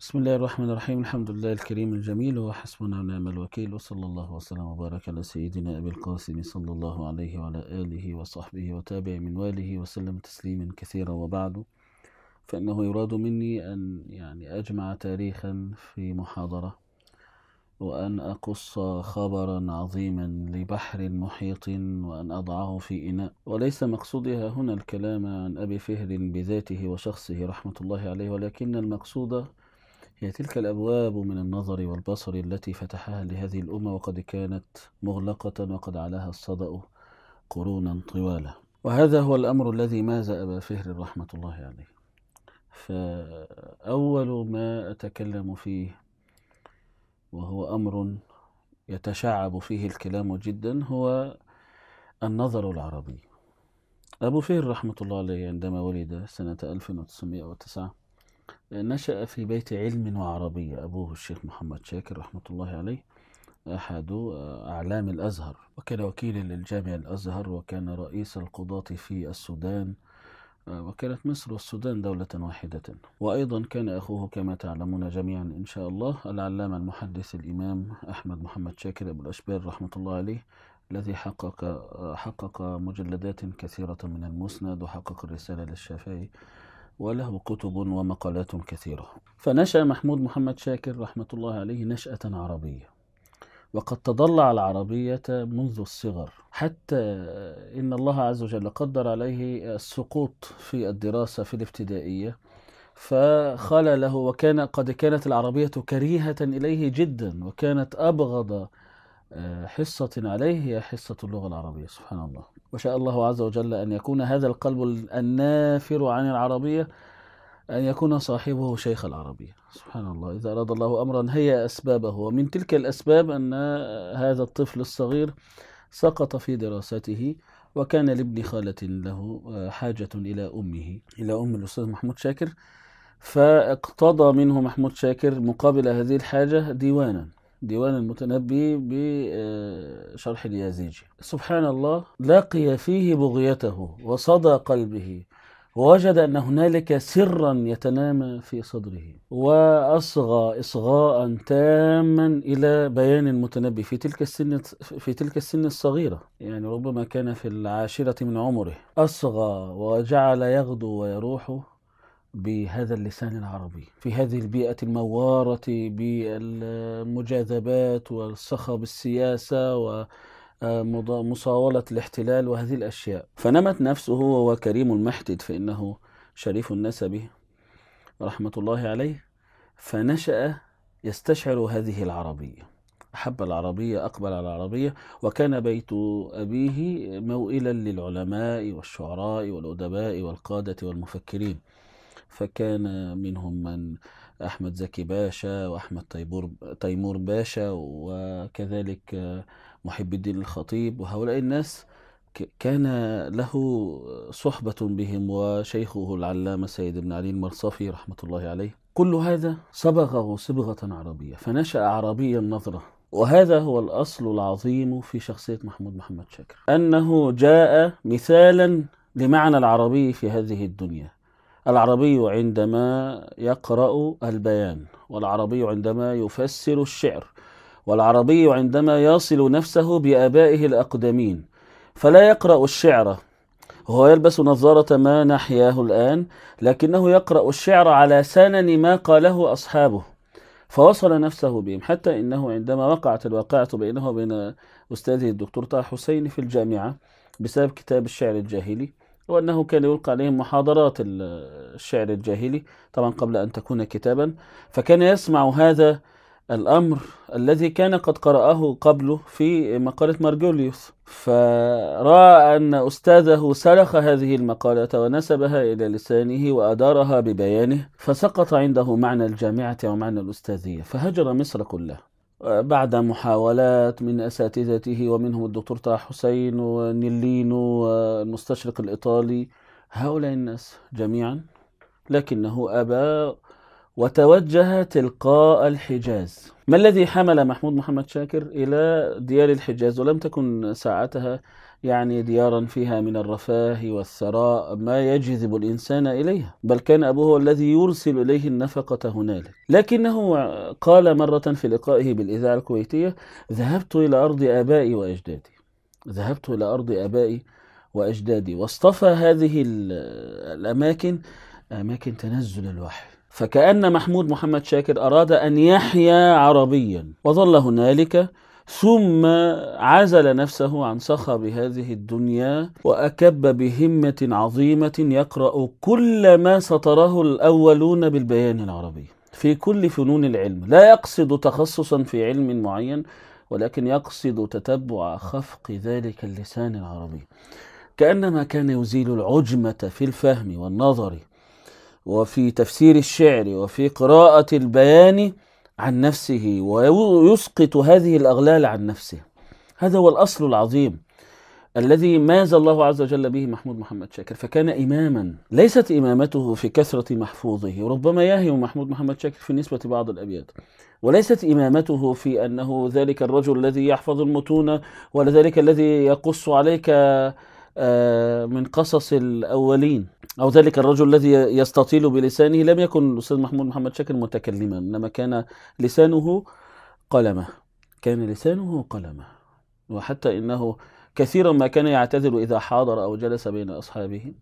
بسم الله الرحمن الرحيم الحمد لله الكريم الجميل وحسبنا ونعم الوكيل وصلى الله وسلم وبارك على سيدنا أبي القاسم صلى الله عليه وعلى آله وصحبه وتابع من واله وسلم تسليما كثيرا وبعد فإنه يراد مني أن يعني أجمع تاريخا في محاضرة وأن أقص خبرا عظيما لبحر محيط وأن أضعه في إناء وليس مقصودها هنا الكلام عن أبي فهر بذاته وشخصه رحمة الله عليه ولكن المقصود هي تلك الأبواب من النظر والبصر التي فتحها لهذه الأمة وقد كانت مغلقة وقد علاها الصدأ قرونا طوالا وهذا هو الأمر الذي ماز أبا فهر رحمة الله عليه فأول ما أتكلم فيه وهو أمر يتشعب فيه الكلام جدا هو النظر العربي أبو فهر رحمة الله عليه عندما ولد سنة 1909 نشأ في بيت علم وعربية أبوه الشيخ محمد شاكر رحمة الله عليه أحد آه، أعلام الأزهر وكان وكيلا للجامع الأزهر وكان رئيس القضاة في السودان آه، وكانت مصر والسودان دولة واحدة وأيضا كان أخوه كما تعلمون جميعا إن شاء الله العلامة المحدث الإمام أحمد محمد شاكر أبو الأشبال رحمة الله عليه الذي حقق آه، حقق مجلدات كثيرة من المسند وحقق الرسالة للشافعي وله كتب ومقالات كثيرة فنشأ محمود محمد شاكر رحمة الله عليه نشأة عربية وقد تضلع العربية منذ الصغر حتى إن الله عز وجل قدر عليه السقوط في الدراسة في الابتدائية فخلى له وكان قد كانت العربية كريهة إليه جدا وكانت أبغض حصة عليه هي حصة اللغة العربية سبحان الله وشاء الله عز وجل أن يكون هذا القلب النافر عن العربية أن يكون صاحبه شيخ العربية سبحان الله إذا أراد الله أمرا هيأ أسبابه ومن تلك الأسباب أن هذا الطفل الصغير سقط في دراسته وكان لابن خالة له آه، حاجة إلى أمه إلى أم الأستاذ محمود شاكر فاقتضى منه محمود شاكر مقابل هذه الحاجة ديوانا ديوان المتنبي بشرح آه، اليازيجي سبحان الله لقي فيه بغيته وصدى قلبه ووجد أن هنالك سرا يتنامى في صدره وأصغى إصغاء تاما إلى بيان المتنبي في تلك السن في تلك السن الصغيرة يعني ربما كان في العاشرة من عمره أصغى وجعل يغدو ويروح بهذا اللسان العربي في هذه البيئة الموارة بالمجاذبات والصخب السياسة و مصاولة الاحتلال وهذه الأشياء فنمت نفسه وهو كريم المحتد فإنه شريف النسب رحمة الله عليه فنشأ يستشعر هذه العربية أحب العربية أقبل على العربية وكان بيت أبيه موئلا للعلماء والشعراء والأدباء والقادة والمفكرين فكان منهم من أحمد زكي باشا وأحمد تيمور تيمور باشا وكذلك محب الدين الخطيب وهؤلاء الناس كان له صحبة بهم وشيخه العلامة سيد ابن علي المرصفي رحمة الله عليه كل هذا صبغه صبغة عربية فنشأ عربي النظرة وهذا هو الأصل العظيم في شخصية محمود محمد شاكر أنه جاء مثالا لمعنى العربي في هذه الدنيا العربي عندما يقرأ البيان والعربي عندما يفسر الشعر والعربي عندما يصل نفسه بآبائه الأقدمين فلا يقرأ الشعر هو يلبس نظارة ما نحياه الآن لكنه يقرأ الشعر على سنن ما قاله أصحابه فوصل نفسه بهم حتى إنه عندما وقعت الواقعة بينه وبين أستاذه الدكتور طه حسين في الجامعة بسبب كتاب الشعر الجاهلي هو أنه كان يلقى عليهم محاضرات الشعر الجاهلي طبعا قبل أن تكون كتابا فكان يسمع هذا الأمر الذي كان قد قرأه قبله في مقالة مارجوليوس فرأى أن أستاذه سلخ هذه المقالة ونسبها إلى لسانه وأدارها ببيانه فسقط عنده معنى الجامعة ومعنى الأستاذية فهجر مصر كلها بعد محاولات من أساتذته ومنهم الدكتور طه حسين ونيلينو والمستشرق الإيطالي هؤلاء الناس جميعا لكنه أبى وتوجه تلقاء الحجاز ما الذي حمل محمود محمد شاكر إلى ديار الحجاز ولم تكن ساعتها يعني ديارا فيها من الرفاه والثراء ما يجذب الإنسان إليها بل كان أبوه الذي يرسل إليه النفقة هنالك لكنه قال مرة في لقائه بالإذاعة الكويتية ذهبت إلى أرض آبائي وأجدادي ذهبت إلى أرض آبائي وأجدادي واصطفى هذه الأماكن أماكن تنزل الوحي فكأن محمود محمد شاكر أراد أن يحيا عربيا وظل هنالك ثم عزل نفسه عن صخب هذه الدنيا وأكب بهمة عظيمة يقرأ كل ما سطره الأولون بالبيان العربي في كل فنون العلم لا يقصد تخصصا في علم معين ولكن يقصد تتبع خفق ذلك اللسان العربي كأنما كان يزيل العجمة في الفهم والنظر وفي تفسير الشعر وفي قراءة البيان عن نفسه ويسقط هذه الأغلال عن نفسه هذا هو الأصل العظيم الذي ماز الله عز وجل به محمود محمد شاكر فكان إماما ليست إمامته في كثرة محفوظه ربما يهم محمود محمد شاكر في نسبة بعض الأبيات وليست إمامته في أنه ذلك الرجل الذي يحفظ المتون ولذلك الذي يقص عليك آه، من قصص الأولين أو ذلك الرجل الذي يستطيل بلسانه لم يكن الأستاذ محمود محمد شاكر متكلما إنما كان لسانه قلمه كان لسانه قلمه وحتى إنه كثيرا ما كان يعتذر إذا حاضر أو جلس بين أصحابه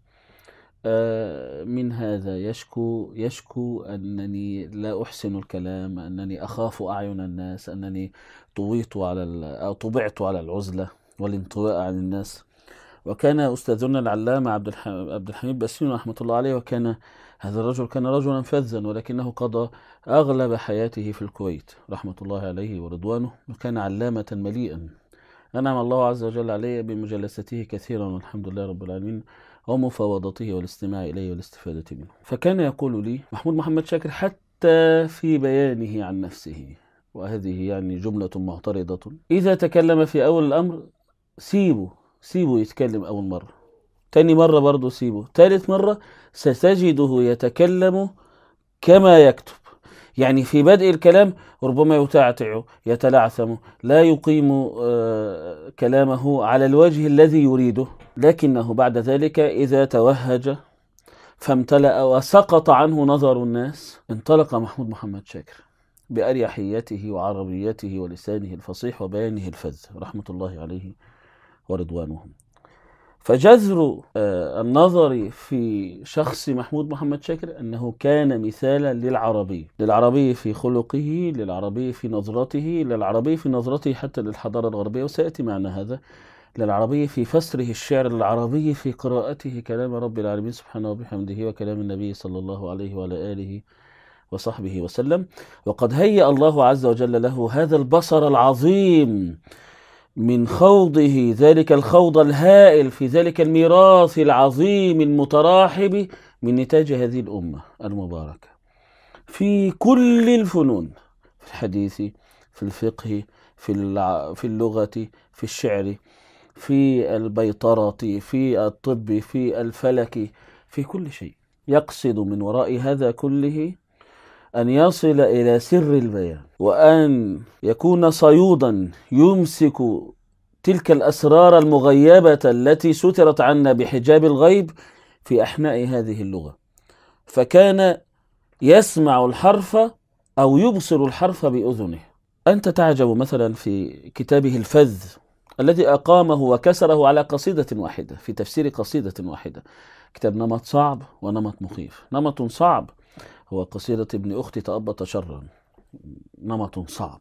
آه، من هذا يشكو يشكو أنني لا أحسن الكلام أنني أخاف أعين الناس أنني طويت على طبعت على العزلة والانطواء عن الناس وكان أستاذنا العلامة عبد عبد الحميد باسين رحمة الله عليه وكان هذا الرجل كان رجلا فذا ولكنه قضى أغلب حياته في الكويت رحمة الله عليه ورضوانه وكان علامة مليئا أنعم الله عز وجل علي بمجالسته كثيرا والحمد لله رب العالمين ومفاوضته والاستماع إليه والاستفادة منه فكان يقول لي محمود محمد شاكر حتى في بيانه عن نفسه وهذه يعني جملة معترضة إذا تكلم في أول الأمر سيبه سيبه يتكلم أول مرة تاني مرة برضه سيبه تالت مرة ستجده يتكلم كما يكتب يعني في بدء الكلام ربما يتعتع يتلعثم لا يقيم آه، كلامه على الوجه الذي يريده لكنه بعد ذلك إذا توهج فامتلأ وسقط عنه نظر الناس انطلق محمود محمد شاكر بأريحيته وعربيته ولسانه الفصيح وبيانه الفذ رحمة الله عليه ورضوانهم فجذر آه، النظر في شخص محمود محمد شاكر أنه كان مثالا للعربي للعربي في خلقه للعربي في نظرته للعربي في نظرته حتى للحضارة الغربية وسيأتي معنا هذا للعربي في فسره الشعر العربي في قراءته كلام رب العالمين سبحانه وبحمده وكلام النبي صلى الله عليه وعلى آله وصحبه وسلم وقد هيأ الله عز وجل له هذا البصر العظيم من خوضه ذلك الخوض الهائل في ذلك الميراث العظيم المتراحب من نتاج هذه الأمة المباركة في كل الفنون في الحديث في الفقه في في اللغة في الشعر في البيطرة في الطب في الفلك في كل شيء يقصد من وراء هذا كله أن يصل إلى سر البيان وأن يكون صيودا يمسك تلك الأسرار المغيبة التي سترت عنا بحجاب الغيب في أحناء هذه اللغة فكان يسمع الحرف أو يبصر الحرف بأذنه أنت تعجب مثلا في كتابه الفذ الذي أقامه وكسره على قصيدة واحدة في تفسير قصيدة واحدة كتاب نمط صعب ونمط مخيف نمط صعب هو قصيدة ابن أختي تأبط شرا نمط صعب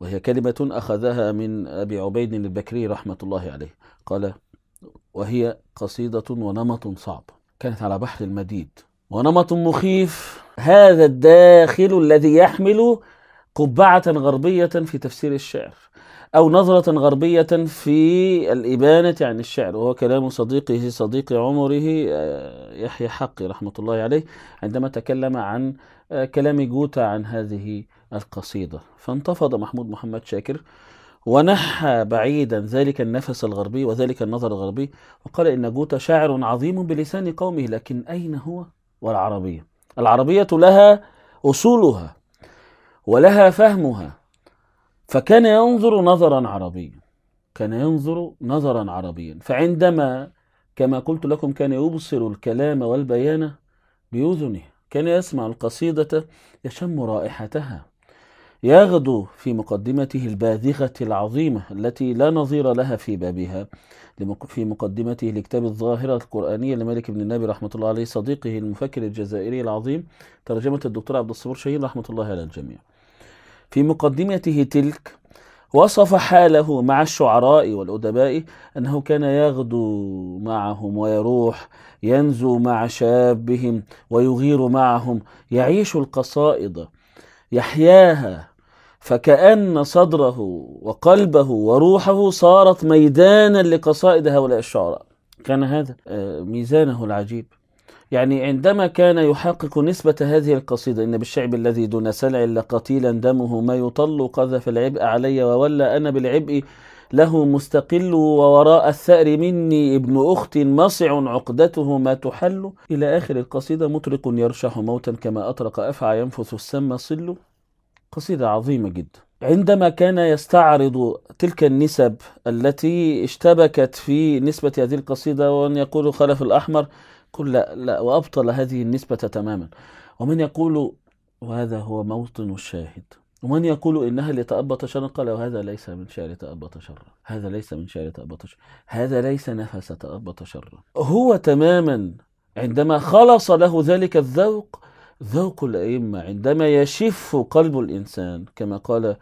وهي كلمة أخذها من أبي عبيد البكري رحمة الله عليه قال وهي قصيدة ونمط صعب كانت على بحر المديد ونمط مخيف هذا الداخل الذي يحمل قبعة غربية في تفسير الشعر أو نظرة غربية في الإبانة عن الشعر وهو كلام صديقه صديق عمره آه، يحيى حقي رحمة الله عليه عندما تكلم عن آه، كلام جوتا عن هذه القصيدة فانتفض محمود محمد شاكر ونحى بعيدا ذلك النفس الغربي وذلك النظر الغربي وقال إن جوتا شاعر عظيم بلسان قومه لكن أين هو والعربية العربية لها أصولها ولها فهمها فكان ينظر نظرا عربيا كان ينظر نظرا عربيا فعندما كما قلت لكم كان يبصر الكلام والبيان بأذنه كان يسمع القصيدة يشم رائحتها يغدو في مقدمته الباذغة العظيمة التي لا نظير لها في بابها في مقدمته لكتاب الظاهرة القرآنية لمالك بن النبي رحمة الله عليه صديقه المفكر الجزائري العظيم ترجمة الدكتور عبد الصبور شهير رحمة الله على الجميع في مقدمته تلك وصف حاله مع الشعراء والأدباء أنه كان يغدو معهم ويروح ينزو مع شابهم ويغير معهم يعيش القصائد يحياها فكأن صدره وقلبه وروحه صارت ميدانا لقصائد هؤلاء الشعراء كان هذا آه، ميزانه العجيب يعني عندما كان يحقق نسبة هذه القصيدة إن بالشعب الذي دون سلع إلا قتيلا دمه ما يطل قذف العبء علي وولى أنا بالعبء له مستقل ووراء الثأر مني ابن أخت مصع عقدته ما تحل إلى آخر القصيدة مطرق يرشح موتا كما أطرق أفعى ينفث السم صل قصيدة عظيمة جدا عندما كان يستعرض تلك النسب التي اشتبكت في نسبة هذه القصيدة وأن يقول خلف الأحمر كل لا وأبطل هذه النسبة تماما ومن يقول وهذا هو موطن الشاهد ومن يقول إنها لتأبط شرا قال وهذا ليس من شعر تأبط شرا هذا ليس من شعر تأبط شرا هذا ليس نفس تأبط شرا هو تماما عندما خلص له ذلك الذوق ذوق الأئمة عندما يشف قلب الإنسان كما قال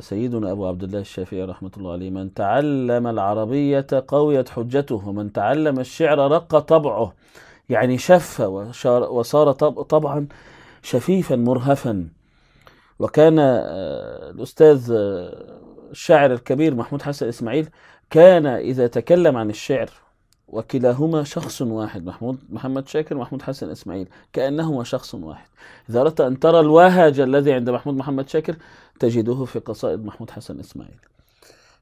سيدنا أبو عبد الله الشافعي رحمة الله عليه من تعلم العربية قويت حجته ومن تعلم الشعر رق طبعه يعني شف وصار طبعا شفيفا مرهفا وكان آه، الأستاذ آه، الشاعر الكبير محمود حسن إسماعيل كان إذا تكلم عن الشعر وكلاهما شخص واحد محمود محمد شاكر ومحمود حسن إسماعيل كأنهما شخص واحد إذا أردت أن ترى الوهج الذي عند محمود محمد شاكر تجده في قصائد محمود حسن إسماعيل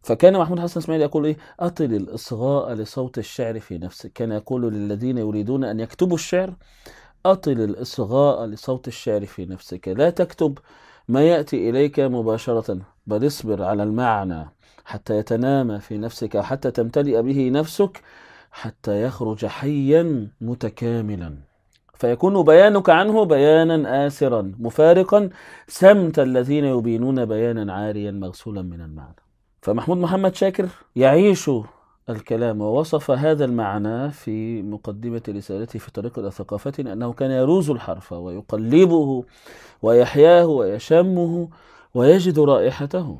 فكان محمود حسن إسماعيل يقول إيه أطل الإصغاء لصوت الشعر في نفسك كان يقول للذين يريدون أن يكتبوا الشعر أطل الإصغاء لصوت الشعر في نفسك لا تكتب ما يأتي إليك مباشرة بل اصبر على المعنى حتى يتنامى في نفسك حتى تمتلئ به نفسك حتى يخرج حيا متكاملا فيكون بيانك عنه بيانا آسرا مفارقا سمت الذين يبينون بيانا عاريا مغسولا من المعنى فمحمود محمد شاكر يعيش الكلام ووصف هذا المعنى في مقدمة رسالته في طريق إلى أنه كان يروز الحرف ويقلبه ويحياه ويشمه ويجد رائحته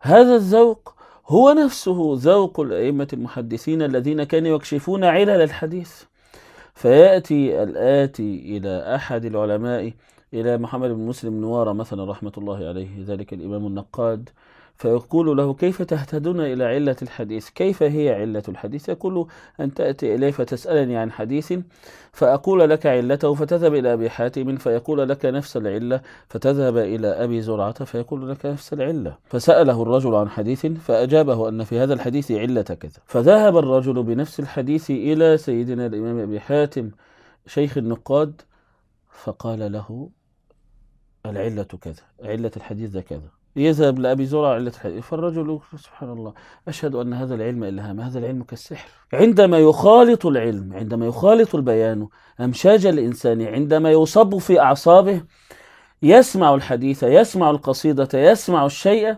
هذا الذوق هو نفسه ذوق الأئمة المحدثين الذين كانوا يكشفون علل الحديث فيأتي الآتي إلى أحد العلماء إلى محمد بن مسلم نوارة مثلا رحمة الله عليه ذلك الإمام النقاد فيقول له كيف تهتدون إلى علة الحديث كيف هي علة الحديث يقول أن تأتي إلي فتسألني عن حديث فأقول لك علته فتذهب إلى أبي حاتم فيقول لك نفس العلة فتذهب إلى أبي زرعة فيقول لك نفس العلة فسأله الرجل عن حديث فأجابه أن في هذا الحديث علة كذا فذهب الرجل بنفس الحديث إلى سيدنا الإمام أبي حاتم شيخ النقاد فقال له العلة كذا علة الحديث كذا يذهب لأبي زرع إلى فالرجل سبحان الله أشهد أن هذا العلم إلهام هذا العلم كالسحر عندما يخالط العلم عندما يخالط البيان أمشاج الإنسان عندما يصب في أعصابه يسمع الحديث يسمع القصيدة يسمع الشيء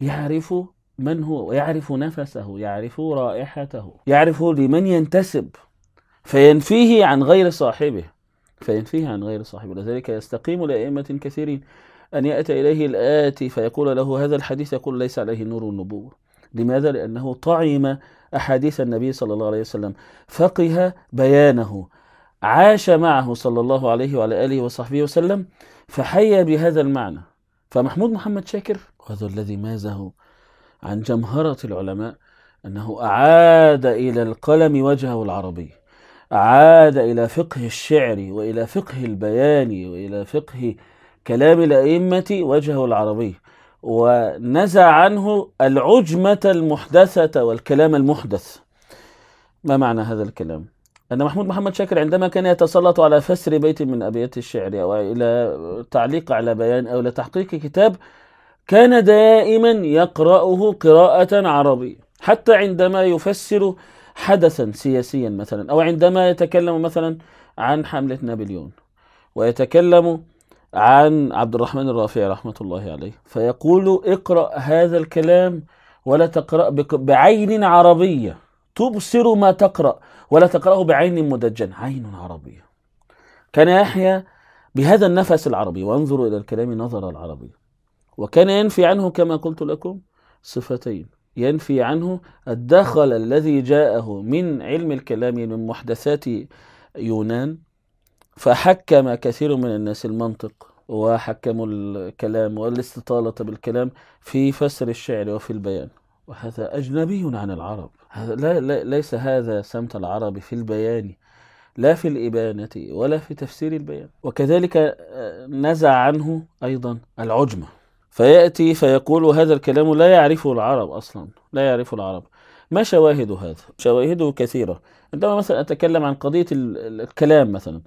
يعرف من هو يعرف نفسه يعرف رائحته يعرف لمن ينتسب فينفيه عن غير صاحبه فينفيه عن غير صاحبه لذلك يستقيم لأئمة كثيرين أن يأتي إليه الآتي فيقول له هذا الحديث يقول ليس عليه نور النبوة لماذا؟ لأنه طعم أحاديث النبي صلى الله عليه وسلم فقه بيانه عاش معه صلى الله عليه وعلى آله وصحبه وسلم فحيا بهذا المعنى فمحمود محمد شاكر وهذا الذي مازه عن جمهرة العلماء أنه أعاد إلى القلم وجهه العربي أعاد إلى فقه الشعر وإلى فقه البيان وإلى فقه كلام الأئمة وجهه العربي ونزع عنه العجمة المحدثة والكلام المحدث ما معنى هذا الكلام؟ أن محمود محمد شاكر عندما كان يتسلط على فسر بيت من أبيات الشعر أو إلى تعليق على بيان أو إلى تحقيق كتاب كان دائما يقرأه قراءة عربية حتى عندما يفسر حدثا سياسيا مثلا أو عندما يتكلم مثلا عن حملة نابليون ويتكلم عن عبد الرحمن الرافعي رحمة الله عليه فيقول اقرأ هذا الكلام ولا تقرأ بعين عربية تبصر ما تقرأ ولا تقرأه بعين مدجن عين عربية كان يحيى بهذا النفس العربي وانظروا إلى الكلام نظر العربي وكان ينفي عنه كما قلت لكم صفتين ينفي عنه الدخل الذي جاءه من علم الكلام من محدثات يونان فحكم كثير من الناس المنطق وحكموا الكلام والاستطالة بالكلام في فسر الشعر وفي البيان وهذا أجنبي عن العرب هذا لا, لا ليس هذا سمت العرب في البيان لا في الإبانة ولا في تفسير البيان وكذلك آه، نزع عنه أيضا العجمة فيأتي فيقول هذا الكلام لا يعرفه العرب أصلا لا يعرفه العرب ما شواهد هذا؟ شواهده كثيرة عندما مثلا أتكلم عن قضية الكلام مثلا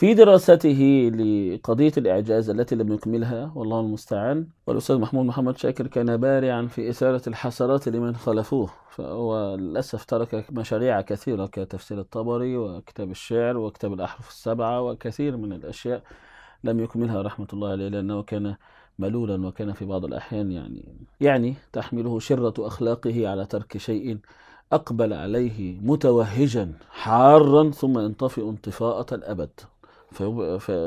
في دراسته لقضية الإعجاز التي لم يكملها والله المستعان والأستاذ محمود محمد شاكر كان بارعا في إثارة الحسرات لمن خلفوه فهو للأسف ترك مشاريع كثيرة كتفسير الطبري وكتاب الشعر وكتاب الأحرف السبعة وكثير من الأشياء لم يكملها رحمة الله عليه لأنه كان ملولا وكان في بعض الأحيان يعني يعني تحمله شرة أخلاقه على ترك شيء أقبل عليه متوهجا حارا ثم ينطفئ انطفاءة الأبد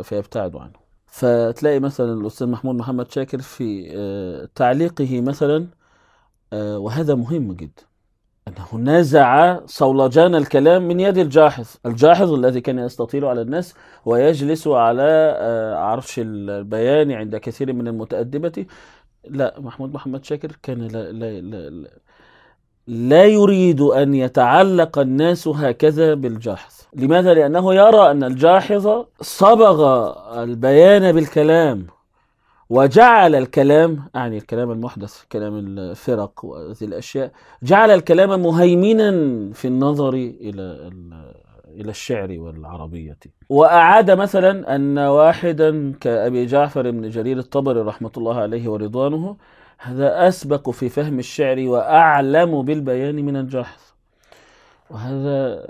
فيبتعدوا عنه فتلاقي مثلا الأستاذ محمود محمد شاكر في آه، تعليقه مثلا آه، وهذا مهم جدا أنه نزع صولجان الكلام من يد الجاحظ الجاحظ الذي كان يستطيل على الناس ويجلس على آه، عرش البيان عند كثير من المتأدبة لا محمود محمد شاكر كان لا, لا, لا, لا لا يريد أن يتعلق الناس هكذا بالجاحظ لماذا؟ لأنه يرى أن الجاحظ صبغ البيان بالكلام وجعل الكلام أعني الكلام المحدث كلام الفرق وهذه الأشياء جعل الكلام مهيمنا في النظر إلى إلى الشعر والعربية وأعاد مثلا أن واحدا كأبي جعفر بن جرير الطبري رحمة الله عليه ورضوانه هذا أسبق في فهم الشعر وأعلم بالبيان من الجاحظ وهذا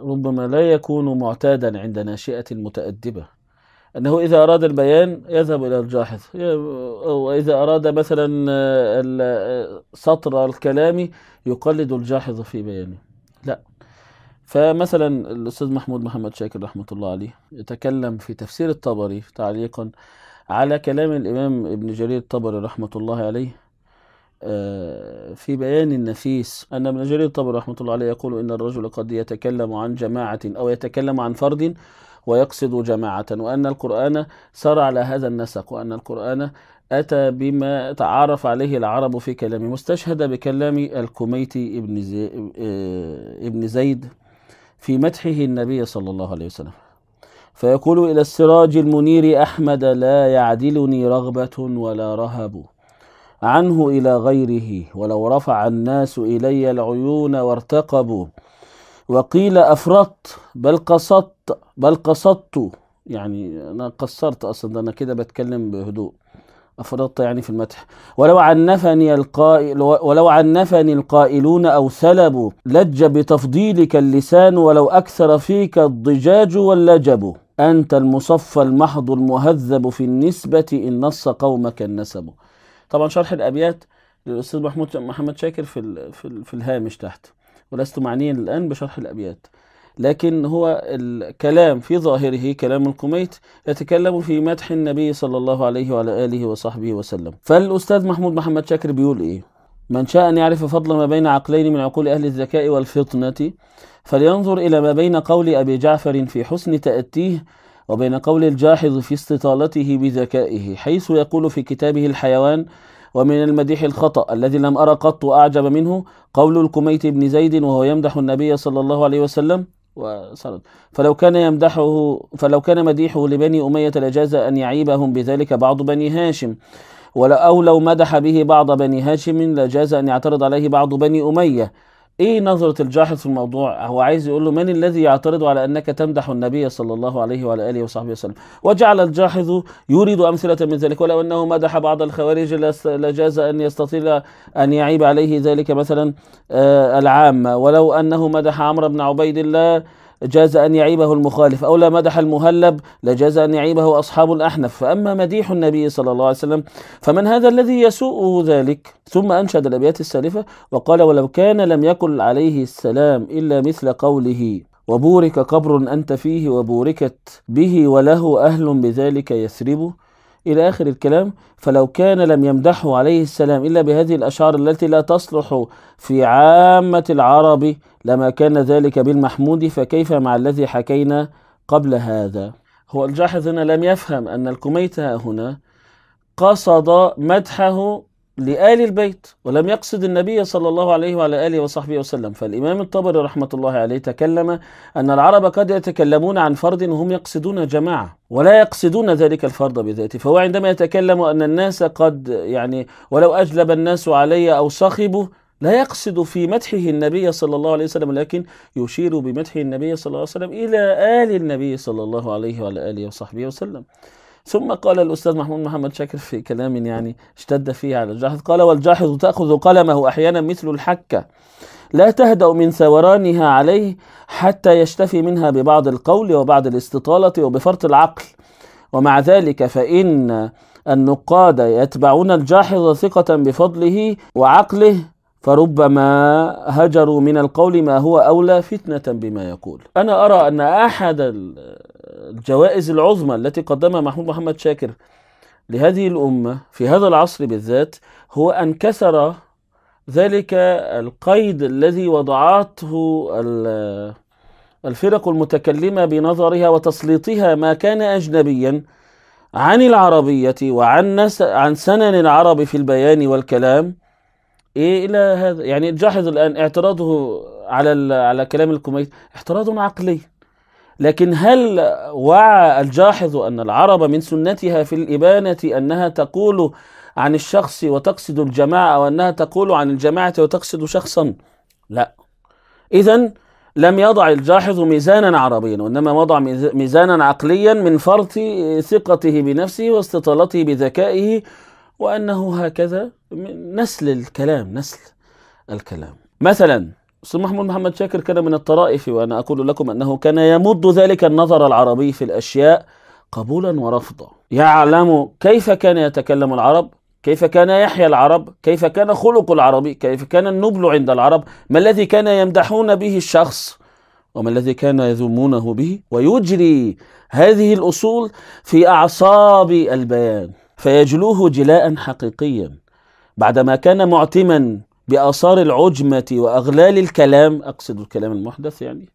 ربما لا يكون معتادا عند ناشئة متأدبة أنه إذا أراد البيان يذهب إلى الجاحظ وإذا أراد مثلا سطر الكلام يقلد الجاحظ في بيانه لا فمثلا الأستاذ محمود محمد شاكر رحمة الله عليه يتكلم في تفسير الطبري تعليقا على كلام الإمام ابن جرير الطبري رحمة الله عليه آه، في بيان النفيس أن ابن جرير الطبري رحمة الله عليه يقول إن الرجل قد يتكلم عن جماعة أو يتكلم عن فرد ويقصد جماعة وأن القرآن سار على هذا النسق وأن القرآن أتى بما تعارف عليه العرب في كلامه مستشهد بكلام الكميتي آه، ابن زيد في مدحه النبي صلى الله عليه وسلم فيقول إلى السراج المنير أحمد لا يعدلني رغبة ولا رهب عنه إلى غيره ولو رفع الناس إلي العيون وارتقبوا وقيل أفرطت بل قصدت بل قصدت يعني أنا قصرت أصلا أنا كده بتكلم بهدوء أفرطت يعني في المدح ولو عنفني القائل ولو عنفني القائلون أو سلبوا لج بتفضيلك اللسان ولو أكثر فيك الضجاج واللجب أنت المصفى المحض المهذب في النسبة إن نص قومك النسب طبعا شرح الأبيات للأستاذ محمود محمد شاكر في, في, في الهامش تحت ولست معنيا الآن بشرح الأبيات لكن هو الكلام في ظاهره كلام الكوميت يتكلم في مدح النبي صلى الله عليه وعلى آله وصحبه وسلم فالأستاذ محمود محمد شاكر بيقول إيه من شاء أن يعرف فضل ما بين عقلين من عقول أهل الذكاء والفطنة فلينظر إلى ما بين قول أبي جعفر في حسن تأتيه وبين قول الجاحظ في استطالته بذكائه حيث يقول في كتابه الحيوان ومن المديح الخطأ الذي لم أرى قط أعجب منه قول الكميت بن زيد وهو يمدح النبي صلى الله عليه وسلم وصلت فلو كان يمدحه فلو كان مديحه لبني أمية لجاز أن يعيبهم بذلك بعض بني هاشم ولا أو لو مدح به بعض بني هاشم لجاز أن يعترض عليه بعض بني أمية ايه نظرة الجاحظ في الموضوع؟ هو عايز يقول له من الذي يعترض على انك تمدح النبي صلى الله عليه وعلى اله وصحبه وسلم؟ وجعل الجاحظ يريد امثلة من ذلك ولو انه مدح بعض الخوارج لجاز ان يستطيل ان يعيب عليه ذلك مثلا آه، العامة ولو انه مدح عمرو بن عبيد الله جاز أن يعيبه المخالف أو لا مدح المهلب لجاز أن يعيبه أصحاب الأحنف فأما مديح النبي صلى الله عليه وسلم فمن هذا الذي يسوءه ذلك ثم أنشد الأبيات السالفة وقال ولو كان لم يقل عليه السلام إلا مثل قوله وبورك قبر أنت فيه وبوركت به وله أهل بذلك يثربه إلى آخر الكلام فلو كان لم يمدحه عليه السلام إلا بهذه الأشعار التي لا تصلح في عامة العرب لما كان ذلك بالمحمود فكيف مع الذي حكينا قبل هذا هو الجاحظ هنا لم يفهم أن الكميت هنا قصد مدحه لآل البيت ولم يقصد النبي صلى الله عليه وعلى آله وصحبه وسلم فالإمام الطبري رحمة الله عليه تكلم أن العرب قد يتكلمون عن فرد وهم يقصدون جماعة ولا يقصدون ذلك الفرد بذاته فهو عندما يتكلم أن الناس قد يعني ولو أجلب الناس علي أو صخبوا لا يقصد في مدحه النبي صلى الله عليه وسلم لكن يشير بمدحه النبي صلى الله عليه وسلم إلى آل النبي صلى الله عليه وعلى آله وصحبه وسلم ثم قال الأستاذ محمود محمد شاكر في كلام يعني اشتد فيه على الجاحظ قال والجاحظ تأخذ قلمه أحيانا مثل الحكة لا تهدأ من ثورانها عليه حتى يشتفي منها ببعض القول وبعض الاستطالة وبفرط العقل ومع ذلك فإن النقاد يتبعون الجاحظ ثقة بفضله وعقله فربما هجروا من القول ما هو اولى فتنه بما يقول. انا ارى ان احد الجوائز العظمى التي قدمها محمود محمد شاكر لهذه الامه في هذا العصر بالذات هو ان كسر ذلك القيد الذي وضعته الفرق المتكلمه بنظرها وتسليطها ما كان اجنبيا عن العربيه وعن عن سنن العرب في البيان والكلام ايه الى هذا يعني جاحظ الان اعتراضه على على كلام الكوميت اعتراض عقلي لكن هل وعى الجاحظ ان العرب من سنتها في الابانه انها تقول عن الشخص وتقصد الجماعه وانها تقول عن الجماعه وتقصد شخصا لا اذا لم يضع الجاحظ ميزانا عربيا وانما وضع ميزانا عقليا من فرط ثقته بنفسه واستطالته بذكائه وأنه هكذا نسل الكلام نسل الكلام مثلا أستاذ محمود محمد شاكر كان من الطرائف وأنا أقول لكم أنه كان يمد ذلك النظر العربي في الأشياء قبولا ورفضا يعلم كيف كان يتكلم العرب كيف كان يحيا العرب كيف كان خلق العربي كيف كان النبل عند العرب ما الذي كان يمدحون به الشخص وما الذي كان يذمونه به ويجري هذه الأصول في أعصاب البيان فيجلوه جلاء حقيقيا بعدما كان معتما باثار العجمه واغلال الكلام اقصد الكلام المحدث يعني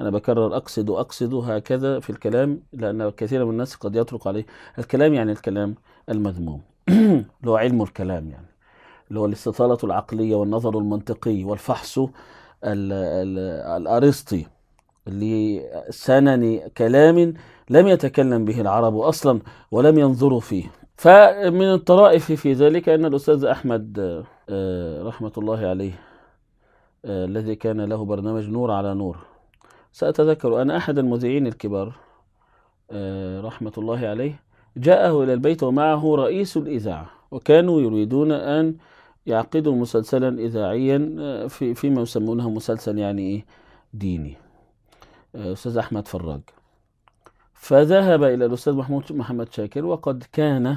انا بكرر اقصد اقصد هكذا في الكلام لان كثير من الناس قد يطرق عليه الكلام يعني الكلام المذموم اللي هو علم الكلام يعني اللي هو الاستطاله العقليه والنظر المنطقي والفحص الارسطي لسنن كلام لم يتكلم به العرب اصلا ولم ينظروا فيه فمن الطرائف في ذلك أن الأستاذ أحمد آه، رحمة الله عليه آه، الذي كان له برنامج نور على نور سأتذكر أن أحد المذيعين الكبار آه، رحمة الله عليه جاءه إلى البيت ومعه رئيس الإذاعة وكانوا يريدون أن يعقدوا مسلسلا إذاعيا في فيما يسمونه مسلسل يعني إيه ديني أستاذ أحمد فراج فذهب إلى الأستاذ محمود محمد شاكر وقد كان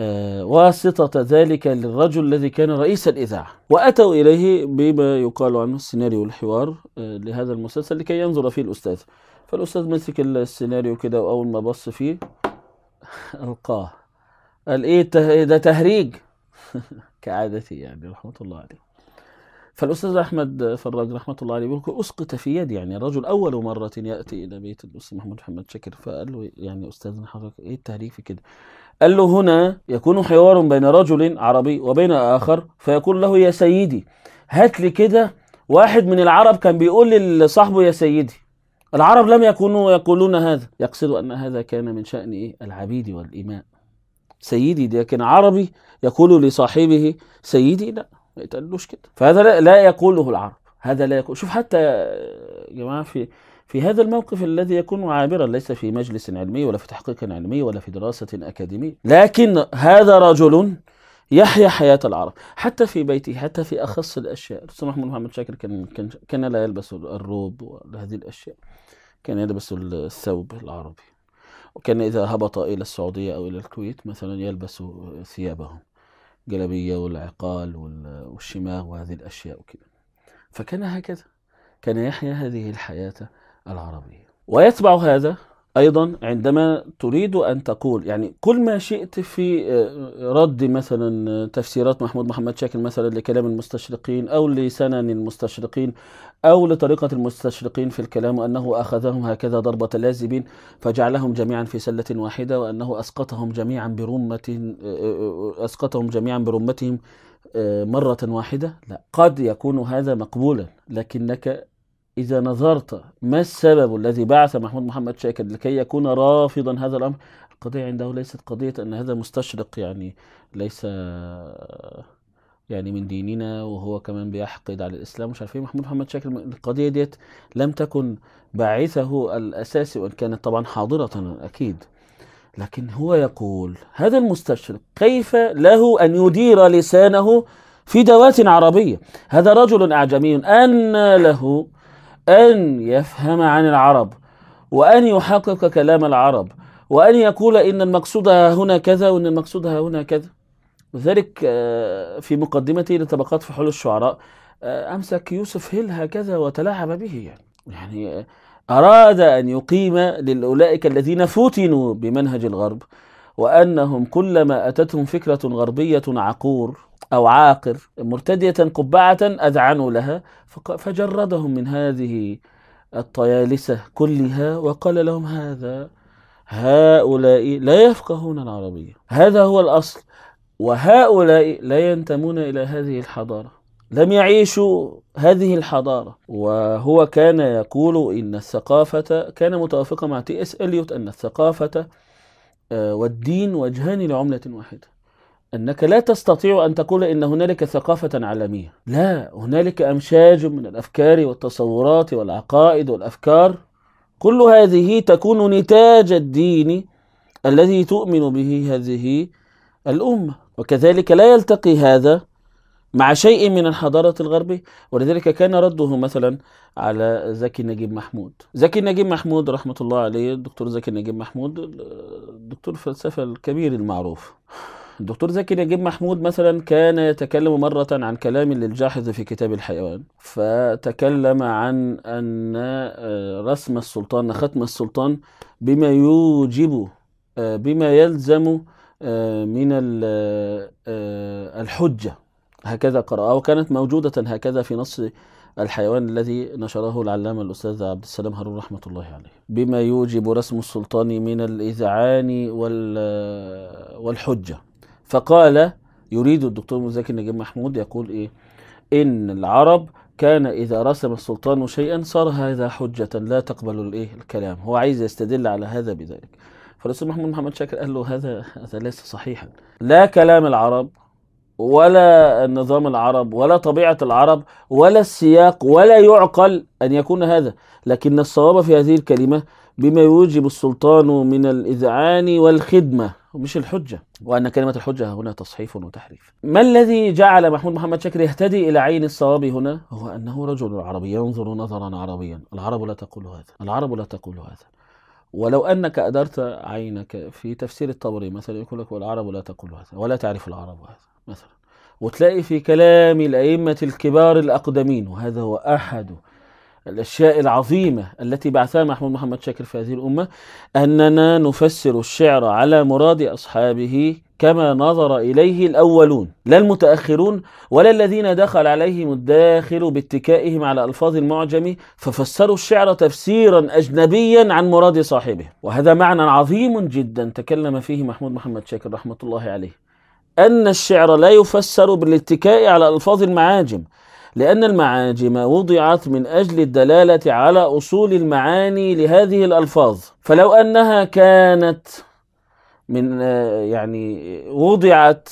آه، واسطة ذلك للرجل الذي كان رئيس الإذاعة وأتوا إليه بما يقال عنه السيناريو الحوار آه، لهذا المسلسل لكي ينظر فيه الأستاذ فالأستاذ مسك السيناريو كده وأول ما بص فيه ألقاه قال إيه, إيه ده تهريج كعادتي يعني رحمة الله عليه فالاستاذ احمد فراج رحمه الله عليه بيقول اسقط في يدي يعني الرجل اول مره ياتي الى بيت الاستاذ محمود محمد شاكر فقال له يعني استاذنا حضرتك ايه التهريج في كده؟ قال له هنا يكون حوار بين رجل عربي وبين اخر فيقول له يا سيدي هات لي كده واحد من العرب كان بيقول لصاحبه يا سيدي العرب لم يكونوا يقولون هذا يقصد ان هذا كان من شان ايه العبيد والاماء سيدي ده كان عربي يقول لصاحبه سيدي لا ما يتقالوش كده فهذا لا يقوله العرب هذا لا يقول شوف حتى يا جماعه في في هذا الموقف الذي يكون عابرا ليس في مجلس علمي ولا في تحقيق علمي ولا في دراسة أكاديمية لكن هذا رجل يحيا حياة العرب حتى في بيته حتى في أخص الأشياء الأستاذ محمود محمد شاكر كان, كان كان لا يلبس الروب وهذه الأشياء كان يلبس الثوب العربي وكان إذا هبط إلى السعودية أو إلى الكويت مثلا يلبس ثيابهم الجلبية والعقال والشماغ وهذه الأشياء وكذا فكان هكذا كان يحيا هذه الحياة العربية ويتبع هذا أيضا عندما تريد أن تقول يعني كل ما شئت في آه، رد مثلا تفسيرات محمود محمد شاكر مثلا لكلام المستشرقين أو لسنن المستشرقين أو لطريقة المستشرقين في الكلام أنه أخذهم هكذا ضربة لازبين فجعلهم جميعا في سلة واحدة وأنه أسقطهم جميعا برمة أسقطهم جميعا برمتهم آه، مرة واحدة لا قد يكون هذا مقبولا لكنك إذا نظرت ما السبب الذي بعث محمود محمد شاكر لكي يكون رافضا هذا الأمر القضية عنده ليست قضية أن هذا مستشرق يعني ليس يعني من ديننا وهو كمان بيحقد على الاسلام مش عارف ايه محمود محمد شاكر القضيه ديت لم تكن باعثه الاساسي وان كانت طبعا حاضره اكيد لكن هو يقول هذا المستشرق كيف له ان يدير لسانه في دوات عربيه هذا رجل اعجمي ان له ان يفهم عن العرب وان يحقق كلام العرب وان يقول ان المقصود هنا كذا وان المقصود هنا كذا لذلك آه، في مقدمته لطبقات فحول الشعراء آه، أمسك يوسف هيل هكذا وتلاعب به يعني, يعني أراد أن يقيم لأولئك الذين فتنوا بمنهج الغرب وأنهم كلما أتتهم فكرة غربية عقور أو عاقر مرتدية قبعة أذعنوا لها فجردهم من هذه الطيالسة كلها وقال لهم هذا هؤلاء لا يفقهون العربية هذا هو الأصل وهؤلاء لا ينتمون إلى هذه الحضارة لم يعيشوا هذه الحضارة وهو كان يقول إن الثقافة كان متوافقة مع تي اس إليوت أن الثقافة آه، والدين وجهان لعملة واحدة أنك لا تستطيع أن تقول إن هنالك ثقافة عالمية لا هنالك أمشاج من الأفكار والتصورات والعقائد والأفكار كل هذه تكون نتاج الدين الذي تؤمن به هذه الأمة وكذلك لا يلتقي هذا مع شيء من الحضارة الغربية ولذلك كان رده مثلا على زكي نجيب محمود زكي نجيب محمود رحمة الله عليه الدكتور زكي نجيب محمود الدكتور الفلسفة الكبير المعروف الدكتور زكي نجيب محمود مثلا كان يتكلم مرة عن كلام للجاحظ في كتاب الحيوان فتكلم عن أن آه، رسم السلطان ختم السلطان بما يوجب آه، بما يلزم آه، من آه، آه، الحجة هكذا قرأها وكانت موجودة هكذا في نص الحيوان الذي نشره العلامة الأستاذ عبد السلام هارون رحمة الله عليه بما يوجب رسم السلطان من الإذعان والحجة فقال يريد الدكتور مزاكي نجيب محمود يقول إيه إن العرب كان إذا رسم السلطان شيئا صار هذا حجة لا تقبل الإيه الكلام هو عايز يستدل على هذا بذلك فالاستاذ محمود محمد شاكر قال له هذا هذا ليس صحيحا لا كلام العرب ولا نظام العرب ولا طبيعه العرب ولا السياق ولا يعقل ان يكون هذا لكن الصواب في هذه الكلمه بما يوجب السلطان من الاذعان والخدمه مش الحجه وان كلمه الحجه هنا تصحيف وتحريف ما الذي جعل محمود محمد شاكر يهتدي الى عين الصواب هنا هو انه رجل عربي ينظر نظرا عربيا العرب لا تقول هذا العرب لا تقول هذا ولو أنك أدرت عينك في تفسير الطبري مثلا يقول لك والعرب لا تقول هذا ولا تعرف العرب هذا مثلا وتلاقي في كلام الأئمة الكبار الأقدمين وهذا هو أحد الأشياء العظيمة التي بعثها محمود محمد شاكر في هذه الأمة أننا نفسر الشعر على مراد أصحابه كما نظر إليه الأولون لا المتأخرون ولا الذين دخل عليهم الداخل باتكائهم على ألفاظ المعجم ففسروا الشعر تفسيرا أجنبيا عن مراد صاحبه وهذا معنى عظيم جدا تكلم فيه محمود محمد شاكر رحمة الله عليه أن الشعر لا يفسر بالاتكاء على ألفاظ المعاجم لأن المعاجم وضعت من أجل الدلالة على أصول المعاني لهذه الألفاظ فلو أنها كانت من آه، يعني وضعت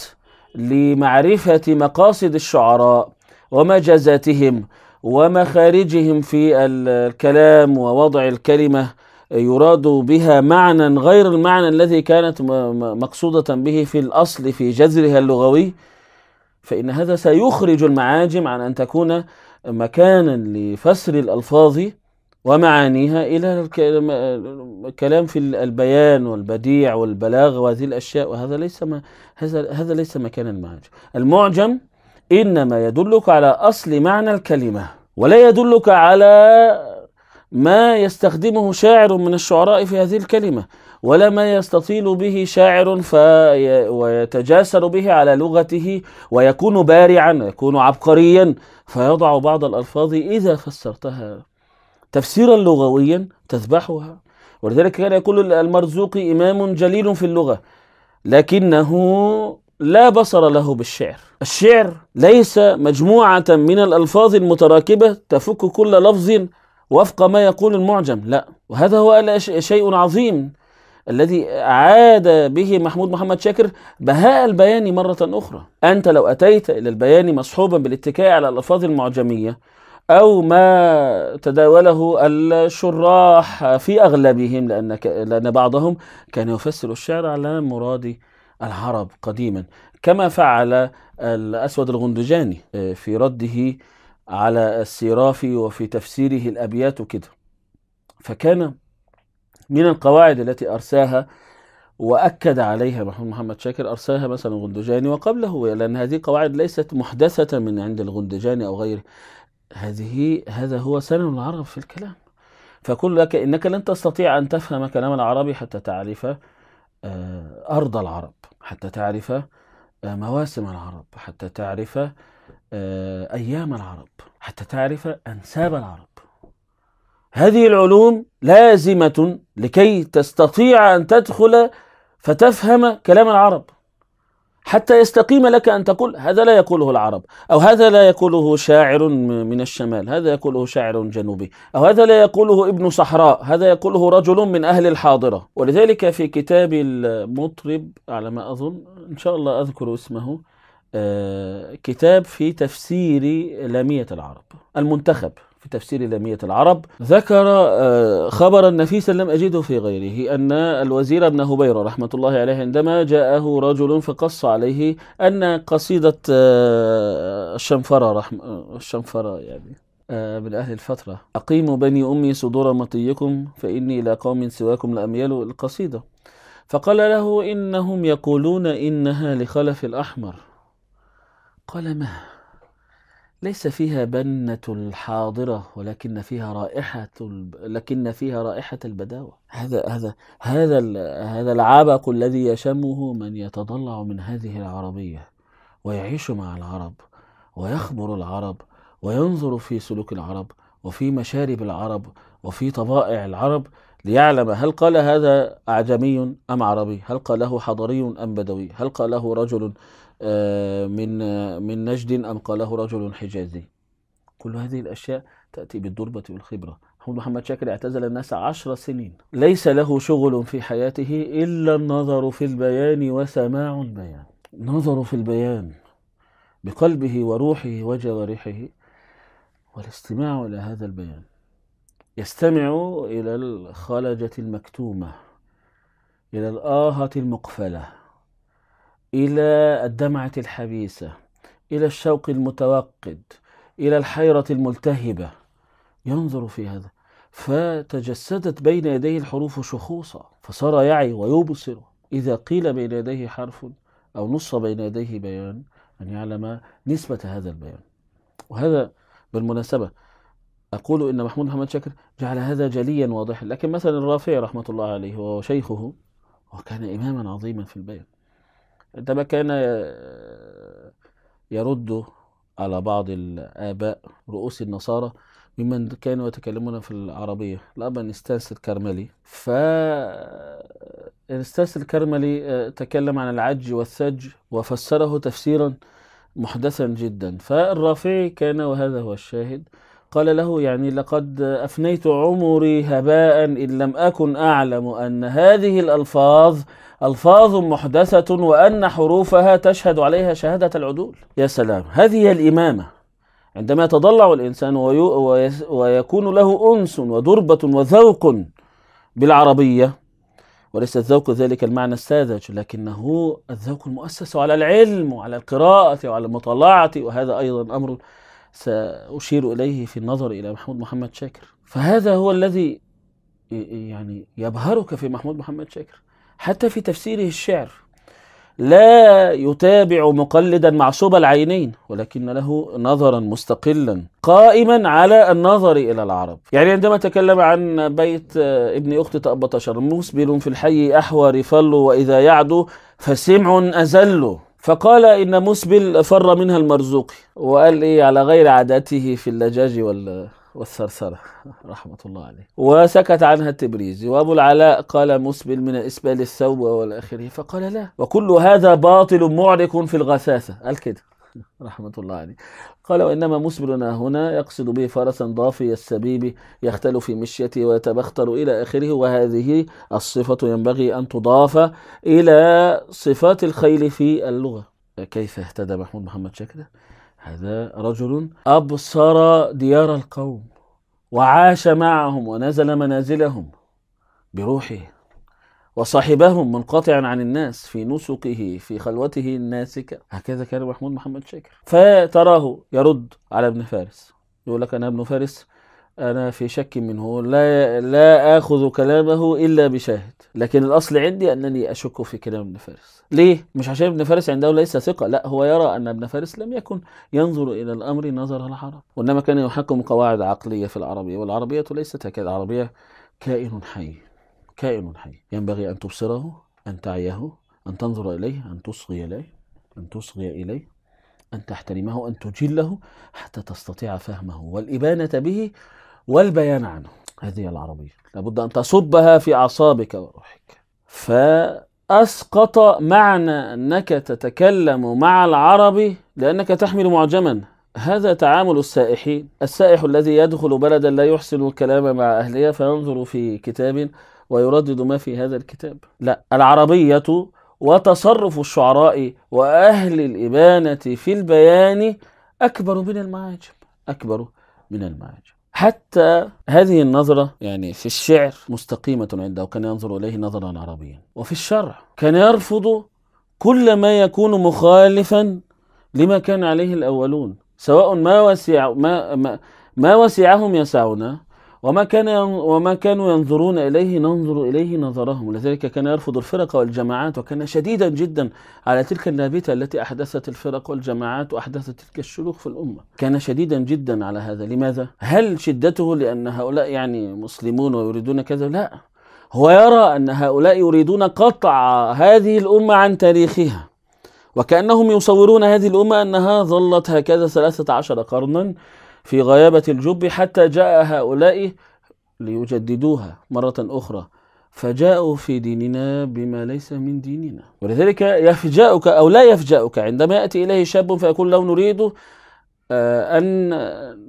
لمعرفة مقاصد الشعراء ومجازاتهم ومخارجهم في الكلام ووضع الكلمة يراد بها معنى غير المعنى الذي كانت مقصودة به في الأصل في جذرها اللغوي فإن هذا سيخرج المعاجم عن أن تكون مكانا لفسر الألفاظ ومعانيها إلى الكلام في البيان والبديع والبلاغة وهذه الأشياء وهذا ليس ما هذا هذا ليس مكان المعاجم المعجم إنما يدلك على أصل معنى الكلمة ولا يدلك على ما يستخدمه شاعر من الشعراء في هذه الكلمة ولا ما يستطيل به شاعر في ويتجاسر به على لغته ويكون بارعا يكون عبقريا فيضع بعض الألفاظ إذا فسرتها تفسيرا لغويا تذبحها ولذلك كان يقول المرزوقي إمام جليل في اللغة لكنه لا بصر له بالشعر الشعر ليس مجموعة من الألفاظ المتراكبة تفك كل لفظ وفق ما يقول المعجم لا وهذا هو شيء عظيم الذي عاد به محمود محمد شاكر بهاء البيان مرة أخرى أنت لو أتيت إلى البيان مصحوبا بالاتكاء على الألفاظ المعجمية أو ما تداوله الشراح في أغلبهم لأن لأن بعضهم كان يفسر الشعر على مراد العرب قديما كما فعل الأسود الغندجاني آه، في رده على السيرافي وفي تفسيره الأبيات كده فكان من القواعد التي أرساها واكد عليها محمود محمد شاكر ارساها مثلا الغندجاني وقبله لان هذه قواعد ليست محدثه من عند الغندجاني او غيره هذه هذا هو سنن العرب في الكلام فكل لك إنك لن تستطيع أن تفهم كلام العربي حتى تعرف آه، أرض العرب حتى تعرف آه، مواسم العرب حتى تعرف آه، أيام العرب حتى تعرف أنساب العرب هذه العلوم لازمة لكي تستطيع أن تدخل فتفهم كلام العرب حتى يستقيم لك أن تقول هذا لا يقوله العرب أو هذا لا يقوله شاعر من الشمال هذا يقوله شاعر جنوبي أو هذا لا يقوله ابن صحراء هذا يقوله رجل من أهل الحاضرة ولذلك في كتاب المطرب على ما أظن إن شاء الله أذكر اسمه آه، كتاب في تفسير لامية العرب المنتخب في تفسير لامية العرب ذكر آه، خبرا نفيسا لم أجده في غيره أن الوزير ابن هبيرة رحمة الله عليه عندما جاءه رجل فقص عليه أن قصيدة آه، الشنفرة رحمة الشنفرة يعني آه، من أهل الفترة أقيموا بني أمي صدور مطيكم فإني إلى قوم سواكم لأميال القصيدة فقال له إنهم يقولون إنها لخلف الأحمر قال ما ليس فيها بنة الحاضرة ولكن فيها رائحة لكن فيها رائحة البداوة هذا هذا هذا هذا العبق الذي يشمه من يتضلع من هذه العربية ويعيش مع العرب ويخبر العرب وينظر في سلوك العرب وفي مشارب العرب وفي طبائع العرب ليعلم هل قال هذا أعجمي أم عربي هل قاله حضري أم بدوي هل قاله رجل آه، من آه، من نجد أنقله رجل حجازي كل هذه الأشياء تأتي بالضربه والخبرة محمود محمد شاكر اعتزل الناس عشر سنين ليس له شغل في حياته إلا النظر في البيان وسماع البيان نظر في البيان بقلبه وروحه وجوارحه والاستماع إلى هذا البيان يستمع إلى الخلجة المكتومة إلى الآهة المقفلة إلى الدمعة الحبيسة إلى الشوق المتوقد إلى الحيرة الملتهبة ينظر في هذا فتجسدت بين يديه الحروف شخوصا فصار يعي ويبصر إذا قيل بين يديه حرف أو نص بين يديه بيان أن يعلم نسبة هذا البيان وهذا بالمناسبة أقول إن محمود محمد شاكر جعل هذا جليا واضحا لكن مثلا الرافعي رحمة الله عليه وشيخه وكان إماما عظيما في البيان عندما كان آه، يرد على بعض الآباء رؤوس النصارى ممن كانوا يتكلمون في العربية الأب أنستاس الكرملي ف أنستاس آه، الكرملي آه، تكلم عن العج والثج وفسره تفسيرا محدثا جدا فالرافعي كان وهذا هو الشاهد قال له يعني لقد أفنيت عمري هباء إن لم أكن أعلم أن هذه الألفاظ ألفاظ محدثة وأن حروفها تشهد عليها شهادة العدول يا سلام هذه الإمامة عندما يتضلع الإنسان ويكون له أنس ودربة وذوق بالعربية وليس الذوق ذلك المعنى الساذج لكنه الذوق المؤسس على العلم وعلى القراءة وعلى المطالعة وهذا أيضا أمر سأشير إليه في النظر إلى محمود محمد شاكر فهذا هو الذي يعني يبهرك في محمود محمد شاكر حتى في تفسيره الشعر لا يتابع مقلدا معصوب العينين ولكن له نظرا مستقلا قائما على النظر الى العرب يعني عندما تكلم عن بيت آه، ابن اخت تأبطشر مسبل في الحي احوى رفل واذا يعدو فسمع ازل فقال ان مسبل فر منها المرزوق وقال ايه على غير عادته في اللجاج وال والثرثرة رحمة الله عليه وسكت عنها التبريزي وأبو العلاء قال مسبل من إسبال الثوب والآخره فقال لا وكل هذا باطل معرك في الغثاثة قال كده رحمة الله عليه قال وإنما مسبلنا هنا يقصد به فرسا ضافي السبيب يختل في مشيته ويتبختر إلى آخره وهذه الصفة ينبغي أن تضاف إلى صفات الخيل في اللغة كيف اهتدى محمود محمد شاكر هذا رجل أبصر ديار القوم وعاش معهم ونزل منازلهم بروحه وصاحبهم منقطعا عن الناس في نسكه في خلوته الناسكة هكذا كان محمود محمد شاكر فتراه يرد على ابن فارس يقول لك أنا ابن فارس أنا في شك منه لا لا آخذ كلامه إلا بشاهد لكن الأصل عندي أنني أشك في كلام ابن فارس ليه؟ مش عشان ابن فارس عنده ليس ثقة لا هو يرى أن ابن فارس لم يكن ينظر إلى الأمر نظر العرب وإنما كان يحكم قواعد عقلية في العربية والعربية ليست هكذا العربية كائن حي كائن حي ينبغي أن تبصره أن تعيه أن تنظر إليه أن تصغي إليه أن تصغي إليه أن تحترمه أن تجله حتى تستطيع فهمه والإبانة به والبيان عنه هذه العربية لابد أن تصبها في أعصابك وروحك فأسقط معنى أنك تتكلم مع العربي لأنك تحمل معجما هذا تعامل السائحين السائح الذي يدخل بلدا لا يحسن الكلام مع أهلها فينظر في كتاب ويردد ما في هذا الكتاب لا العربية وتصرف الشعراء وأهل الإبانة في البيان أكبر من المعاجم أكبر من المعاجم حتى هذه النظرة يعني في الشعر مستقيمة عنده وكان ينظر إليه نظرا عربيا وفي الشرع كان يرفض كل ما يكون مخالفا لما كان عليه الأولون سواء ما وسع ما ما, ما وسعهم يسعنا وما كان وما كانوا ينظرون اليه ننظر اليه نظرهم لذلك كان يرفض الفرق والجماعات وكان شديدا جدا على تلك النابته التي احدثت الفرق والجماعات واحدثت تلك الشروخ في الامه كان شديدا جدا على هذا لماذا هل شدته لان هؤلاء يعني مسلمون ويريدون كذا لا هو يرى ان هؤلاء يريدون قطع هذه الامه عن تاريخها وكانهم يصورون هذه الامه انها ظلت هكذا 13 قرنا في غيابة الجب حتى جاء هؤلاء ليجددوها مرة أخرى فجاءوا في ديننا بما ليس من ديننا ولذلك يفجأك أو لا يفجأك عندما يأتي إليه شاب فيقول لو نريد آه، ان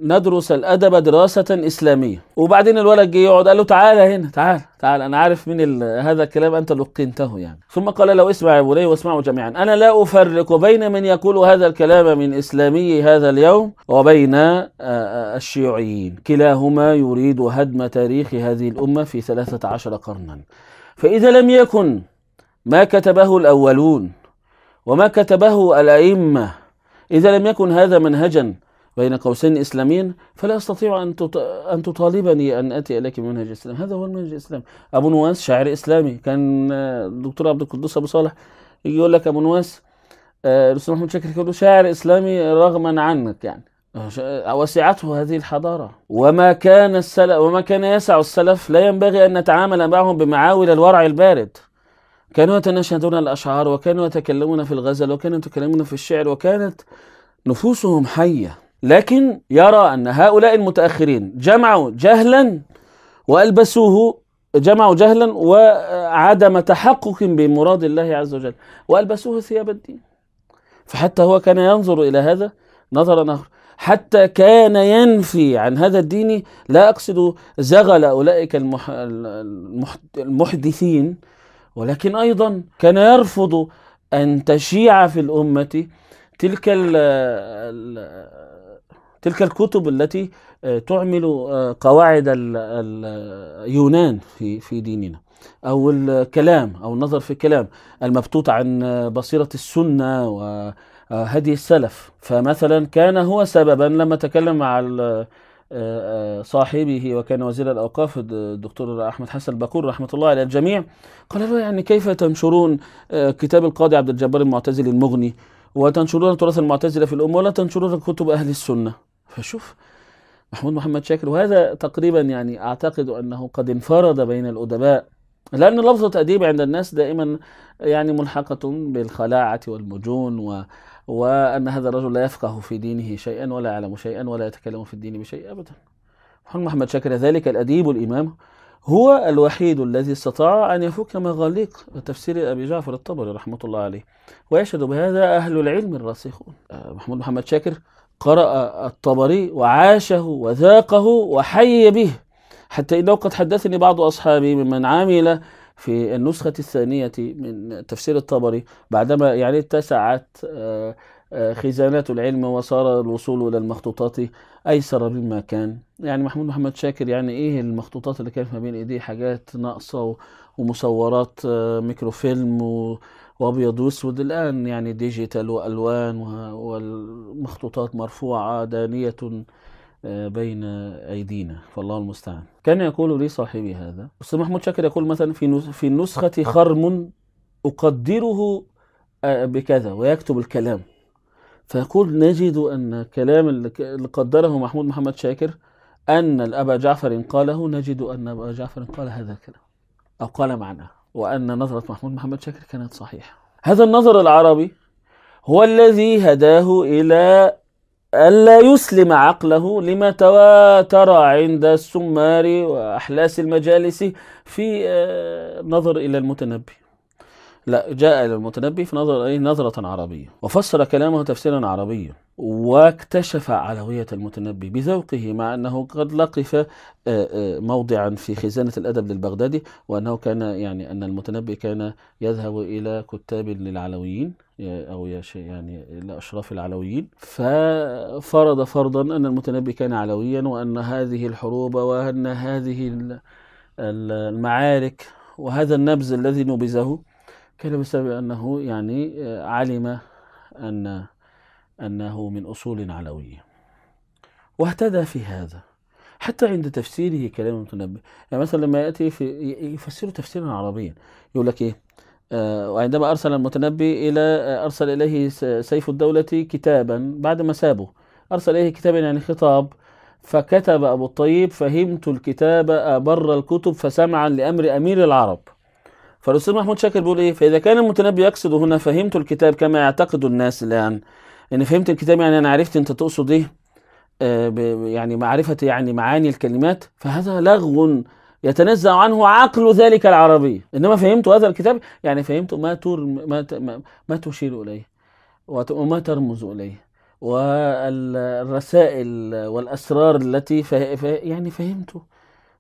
ندرس الادب دراسه اسلاميه وبعدين الولد جه يقعد قال له تعالى هنا تعال تعال انا عارف من هذا الكلام انت لقنته يعني ثم قال له اسمع يا بني واسمعوا جميعا انا لا افرق بين من يقول هذا الكلام من اسلامي هذا اليوم وبين آه، آه، الشيوعيين كلاهما يريد هدم تاريخ هذه الامه في 13 قرنا فاذا لم يكن ما كتبه الاولون وما كتبه الائمه إذا لم يكن هذا منهجا بين قوسين إسلاميا فلا أستطيع أن أن تطالبني أن أتي إليك بمنهج الإسلام هذا هو المنهج الإسلامي أبو نواس شاعر إسلامي كان الدكتور آه، عبد القدوس أبو صالح يجي يقول لك أبو نواس الأستاذ آه، محمد شاكر يقول شاعر إسلامي رغما عنك يعني آه، وسعته هذه الحضارة وما كان السلف وما كان يسع السلف لا ينبغي أن نتعامل معهم بمعاول الورع البارد كانوا يتناشدون الأشعار وكانوا يتكلمون في الغزل وكانوا يتكلمون في الشعر وكانت نفوسهم حية لكن يرى أن هؤلاء المتأخرين جمعوا جهلا وألبسوه جمعوا جهلا وعدم تحقق بمراد الله عز وجل وألبسوه ثياب الدين فحتى هو كان ينظر إلى هذا نظر نهر حتى كان ينفي عن هذا الدين لا أقصد زغل أولئك المح... المحدثين ولكن أيضا كان يرفض أن تشيع في الأمة تلك تلك الكتب التي تعمل آه، قواعد اليونان في في ديننا او الكلام او النظر في الكلام المبتوط عن بصيره السنه وهدي آه، السلف فمثلا كان هو سببا لما تكلم مع آه، آه، صاحبه وكان وزير الأوقاف الدكتور أحمد حسن الباكور رحمة الله على الجميع قال له يعني كيف تنشرون آه، كتاب القاضي عبد الجبار المعتزلي المغني وتنشرون تراث المعتزلة في الأمة ولا تنشرون كتب أهل السنة فشوف محمود محمد شاكر وهذا تقريبا يعني أعتقد أنه قد انفرد بين الأدباء لأن لفظة أديب عند الناس دائما يعني ملحقة بالخلاعة والمجون و وأن هذا الرجل لا يفقه في دينه شيئا ولا يعلم شيئا ولا يتكلم في الدين بشيء أبدا محمد شاكر ذلك الأديب الإمام هو الوحيد الذي استطاع أن يفك مغاليق تفسير أبي جعفر الطبري رحمة الله عليه ويشهد بهذا أهل العلم الراسخون محمود آه، محمد شاكر قرأ الطبري وعاشه وذاقه وحي به حتى إنه قد حدثني بعض أصحابي ممن عمل في النسخة الثانية من تفسير الطبري بعدما يعني اتسعت آه، آه، خزانات العلم وصار الوصول إلى المخطوطات أيسر مما كان يعني محمود محمد شاكر يعني إيه المخطوطات اللي كانت ما بين إيديه حاجات ناقصة ومصورات آه، ميكروفيلم و وابيض واسود الان يعني ديجيتال والوان والمخطوطات مرفوعه دانيه آه، بين أيدينا فالله المستعان كان يقول لي صاحبي هذا أستاذ محمود شاكر يقول مثلا في في النسخة آه. خرم أقدره آه، بكذا ويكتب الكلام فيقول نجد أن كلام اللي قدره محمود محمد شاكر أن الأبا جعفر قاله نجد أن أبا جعفر قال هذا الكلام أو قال معناه وأن نظرة محمود محمد شاكر كانت صحيحة هذا النظر العربي هو الذي هداه إلى ألا يسلم عقله لما تواتر عند السمار وأحلاس المجالس في آه، نظر إلى المتنبي لا جاء إلى المتنبي في نظر إيه نظرة عربية وفسر كلامه تفسيرا عربيا واكتشف علوية المتنبي بذوقه مع أنه قد لقف آه، آه، موضعا في خزانة الأدب للبغدادي وأنه كان يعني أن المتنبي كان يذهب إلى كتاب للعلويين أو يا شيء يعني لأشراف العلويين ففرض فرضا أن المتنبي كان علويا وأن هذه الحروب وأن هذه المعارك وهذا النبذ الذي نبذه كان بسبب أنه يعني آه، علم أن أنه من أصول علوية واهتدى في هذا حتى عند تفسيره كلام المتنبي يعني مثلا لما يأتي في يفسره تفسيرا عربيا يقول لك إيه آه، وعندما أرسل المتنبي إلى آه، أرسل إليه سيف الدولة كتابا بعد ما سابه أرسل إليه كتابا يعني خطاب فكتب أبو الطيب فهمت الكتاب أبر الكتب فسمعا لأمر أمير العرب فالأستاذ محمود شاكر بيقول إيه فإذا كان المتنبي يقصد هنا فهمت الكتاب كما يعتقد الناس الآن يعني فهمت الكتاب يعني أنا عرفت أنت تقصد إيه آه، يعني معرفة يعني معاني الكلمات فهذا لغو يتنزع عنه عقل ذلك العربي انما فهمت هذا الكتاب يعني فهمت ما ما ما تشير اليه وما ترمز اليه والرسائل والاسرار التي فه... فه... يعني فهمت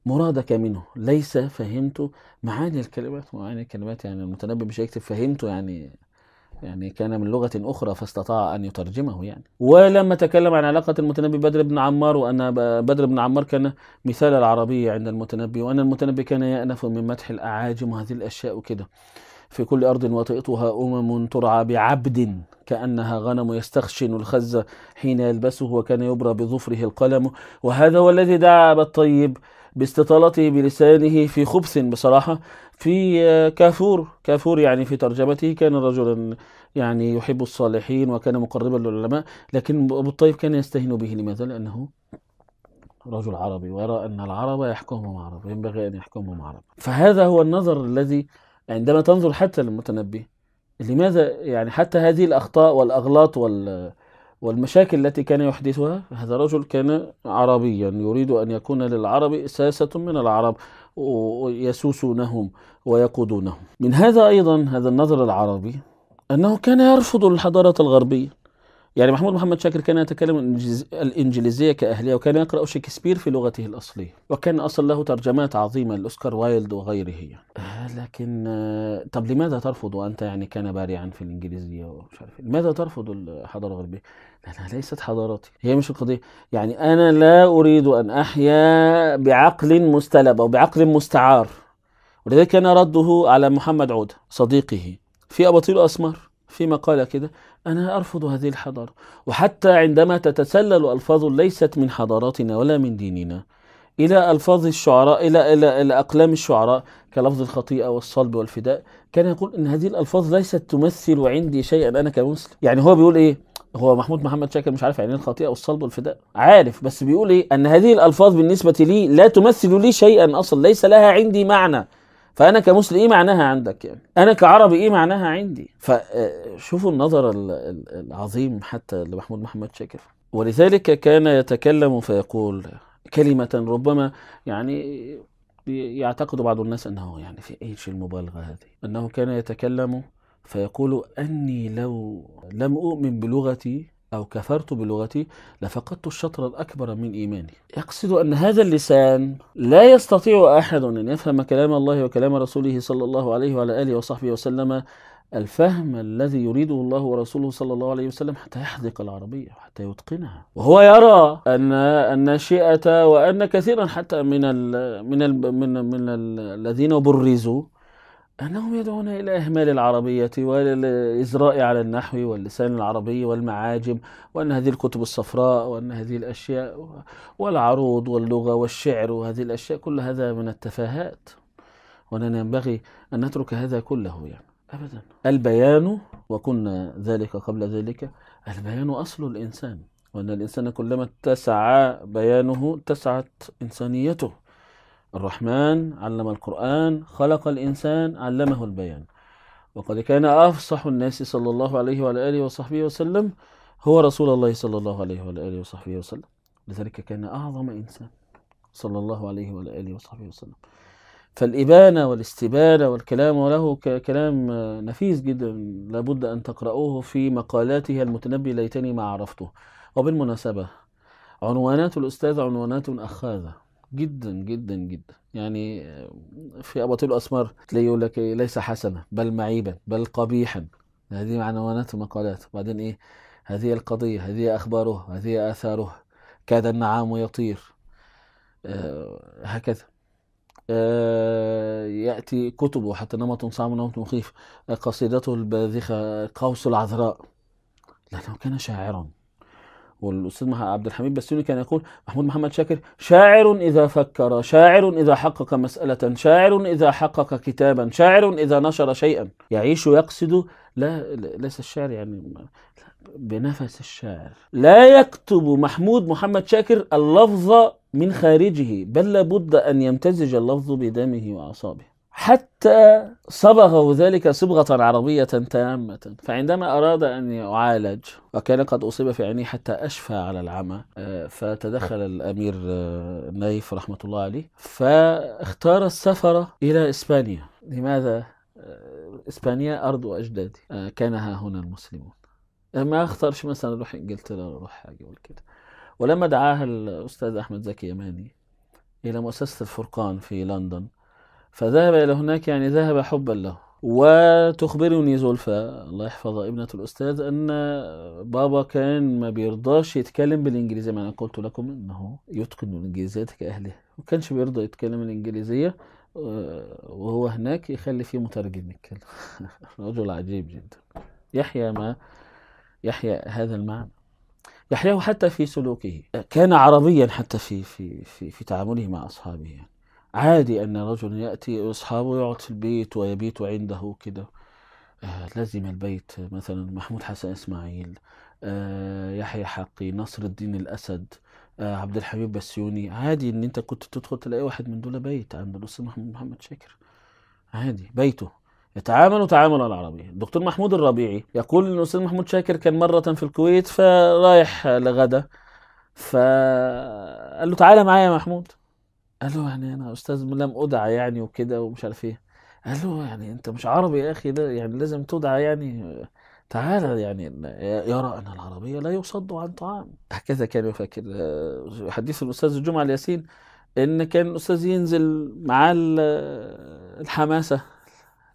مرادك منه ليس فهمت معاني الكلمات معاني الكلمات يعني المتنبي مش هيكتب فهمته يعني يعني كان من لغة أخرى فاستطاع أن يترجمه يعني ولما تكلم عن علاقة المتنبي بدر بن عمار وأن بدر بن عمار كان مثال العربية عند المتنبي وأن المتنبي كان يأنف من مدح الأعاجم وهذه الأشياء وكده في كل أرض وطئتها أمم ترعى بعبد كأنها غنم يستخشن الخز حين يلبسه وكان يبرى بظفره القلم وهذا هو الذي دعا الطيب باستطالته بلسانه في خبث بصراحة في آه، كافور كافور يعني في ترجمته كان رجلا يعني يحب الصالحين وكان مقربا للعلماء لكن أبو الطيب كان يستهين به لماذا؟ لأنه رجل عربي ويرى أن العرب يحكمهم عرب ينبغي أن يحكمهم عرب فهذا هو النظر الذي عندما تنظر حتى للمتنبي لماذا يعني حتى هذه الأخطاء والأغلاط وال والمشاكل التي كان يحدثها هذا الرجل كان عربيا يريد أن يكون للعرب ساسة من العرب يسوسونهم ويقودونهم من هذا أيضا هذا النظر العربي أنه كان يرفض الحضارة الغربية يعني محمود محمد شاكر كان يتكلم الإنجليزية كأهلية وكان يقرأ شكسبير في لغته الأصلية وكان أصلا له ترجمات عظيمة لأوسكار وايلد وغيره يعني. لكن آه، طب لماذا ترفض وأنت يعني كان بارعا في الإنجليزية ومش عارف إيه؟ لماذا ترفض الحضارة الغربية لأنها يعني ليست حضاراتي هي مش القضية يعني أنا لا أريد أن أحيا بعقل مستلب أو بعقل مستعار ولذلك كان رده على محمد عودة صديقه في أباطيل أسمر في مقالة كده أنا أرفض هذه الحضارة وحتى عندما تتسلل ألفاظ ليست من حضاراتنا ولا من ديننا إلى ألفاظ الشعراء إلى إلى إلى أقلام الشعراء كلفظ الخطيئة والصلب والفداء كان يقول إن هذه الألفاظ ليست تمثل عندي شيئا أنا كمسلم يعني هو بيقول إيه هو محمود محمد شاكر مش عارف عينين الخطيئه والصلب والفداء عارف بس بيقول ايه ان هذه الالفاظ بالنسبه لي لا تمثل لي شيئا اصلا ليس لها عندي معنى فانا كمسلم ايه معناها عندك يعني انا كعربي ايه معناها عندي فشوفوا آه، النظر العظيم حتى لمحمود محمد شاكر ولذلك كان يتكلم فيقول كلمة ربما يعني يعتقد بعض الناس انه يعني في ايش المبالغة هذه؟ انه كان يتكلم فيقول أني لو لم أؤمن بلغتي أو كفرت بلغتي لفقدت الشطر الأكبر من إيماني يقصد أن هذا اللسان لا يستطيع أحد أن يفهم كلام الله وكلام رسوله صلى الله عليه وعلى آله وصحبه وسلم الفهم الذي يريده الله ورسوله صلى الله عليه وسلم حتى يحذق العربية حتى يتقنها وهو يرى أن الناشئة وأن كثيرا حتى من الـ من الـ من, الـ من الـ الذين برزوا أنهم يدعون إلى إهمال العربية والإزراء على النحو واللسان العربي والمعاجم وأن هذه الكتب الصفراء وأن هذه الأشياء والعروض واللغة والشعر وهذه الأشياء كل هذا من التفاهات وأننا ينبغي أن نترك هذا كله يعني أبدا البيان وكنا ذلك قبل ذلك البيان أصل الإنسان وأن الإنسان كلما اتسع بيانه اتسعت إنسانيته الرحمن علم القرآن خلق الإنسان علمه البيان وقد كان أفصح الناس صلى الله عليه وعلى آله وصحبه وسلم هو رسول الله صلى الله عليه وعلى آله وصحبه وسلم لذلك كان أعظم إنسان صلى الله عليه وعلى آله وصحبه وسلم فالإبانة والاستبانة والكلام وله كلام نفيس جدا لابد أن تقرأوه في مقالاته المتنبي ليتني ما عرفته وبالمناسبة عنوانات الأستاذ عنوانات أخاذة جدا جدا جدا يعني في اباطيل الاسمر تلاقيه يقول لك إيه ليس حسنا بل معيبا بل قبيحا هذه معنونات ومقالات وبعدين ايه هذه القضيه هذه اخباره هذه اثاره كاد النعام يطير آه هكذا آه ياتي كتبه حتى نمط صعب نمط مخيف قصيدته الباذخه قوس العذراء لانه كان شاعرا والاستاذ عبد الحميد بسيوني كان يقول محمود محمد شاكر شاعر اذا فكر شاعر اذا حقق مساله شاعر اذا حقق كتابا شاعر اذا نشر شيئا يعيش يقصد لا ليس الشعر يعني بنفس الشاعر لا يكتب محمود محمد شاكر اللفظ من خارجه بل لابد ان يمتزج اللفظ بدمه واعصابه حتى صبغه ذلك صبغة عربية تامة فعندما أراد أن يعالج وكان قد أصيب في عينيه حتى أشفى على العمى آه، فتدخل الأمير آه، نايف رحمة الله عليه فاختار السفر إلى إسبانيا لماذا؟ آه، إسبانيا أرض أجدادي كان ها هنا المسلمون ما اختارش مثلا اروح انجلترا اروح حاجه ولا كده ولما دعاها الاستاذ احمد زكي يماني الى مؤسسه الفرقان في لندن فذهب إلى هناك يعني ذهب حبا له وتخبرني زلفى الله يحفظها ابنة الأستاذ أن بابا كان ما بيرضاش يتكلم بالإنجليزية ما أنا قلت لكم أنه يتقن الإنجليزية كأهله ما كانش بيرضى يتكلم الإنجليزية آه، وهو هناك يخلي فيه مترجم يتكلم رجل عجيب جدا يحيى ما يحيى هذا المعنى يحياه حتى في سلوكه كان عربيا حتى في في في, في تعامله مع أصحابه يعني. عادي أن رجل يأتي أصحابه يقعد في البيت ويبيت عنده كده آه لازم البيت مثلا محمود حسن إسماعيل آه يحيى حقي نصر الدين الأسد آه عبد الحبيب بسيوني عادي ان انت كنت تدخل تلاقي واحد من دول بيت عند الاستاذ محمود محمد شاكر عادي بيته يتعاملوا تعامل العربي الدكتور محمود الربيعي يقول ان الاستاذ محمود شاكر كان مره في الكويت فرايح لغدا فقال له تعالى معايا يا محمود قال له يعني انا استاذ لم ادعى يعني وكده ومش عارف ايه قال له يعني انت مش عربي يا اخي ده يعني لازم تدعى يعني تعالى يعني يرى ان العربيه لا يصد عن طعام هكذا كان يفكر حديث الاستاذ الجمعه الياسين ان كان الاستاذ ينزل معاه الحماسه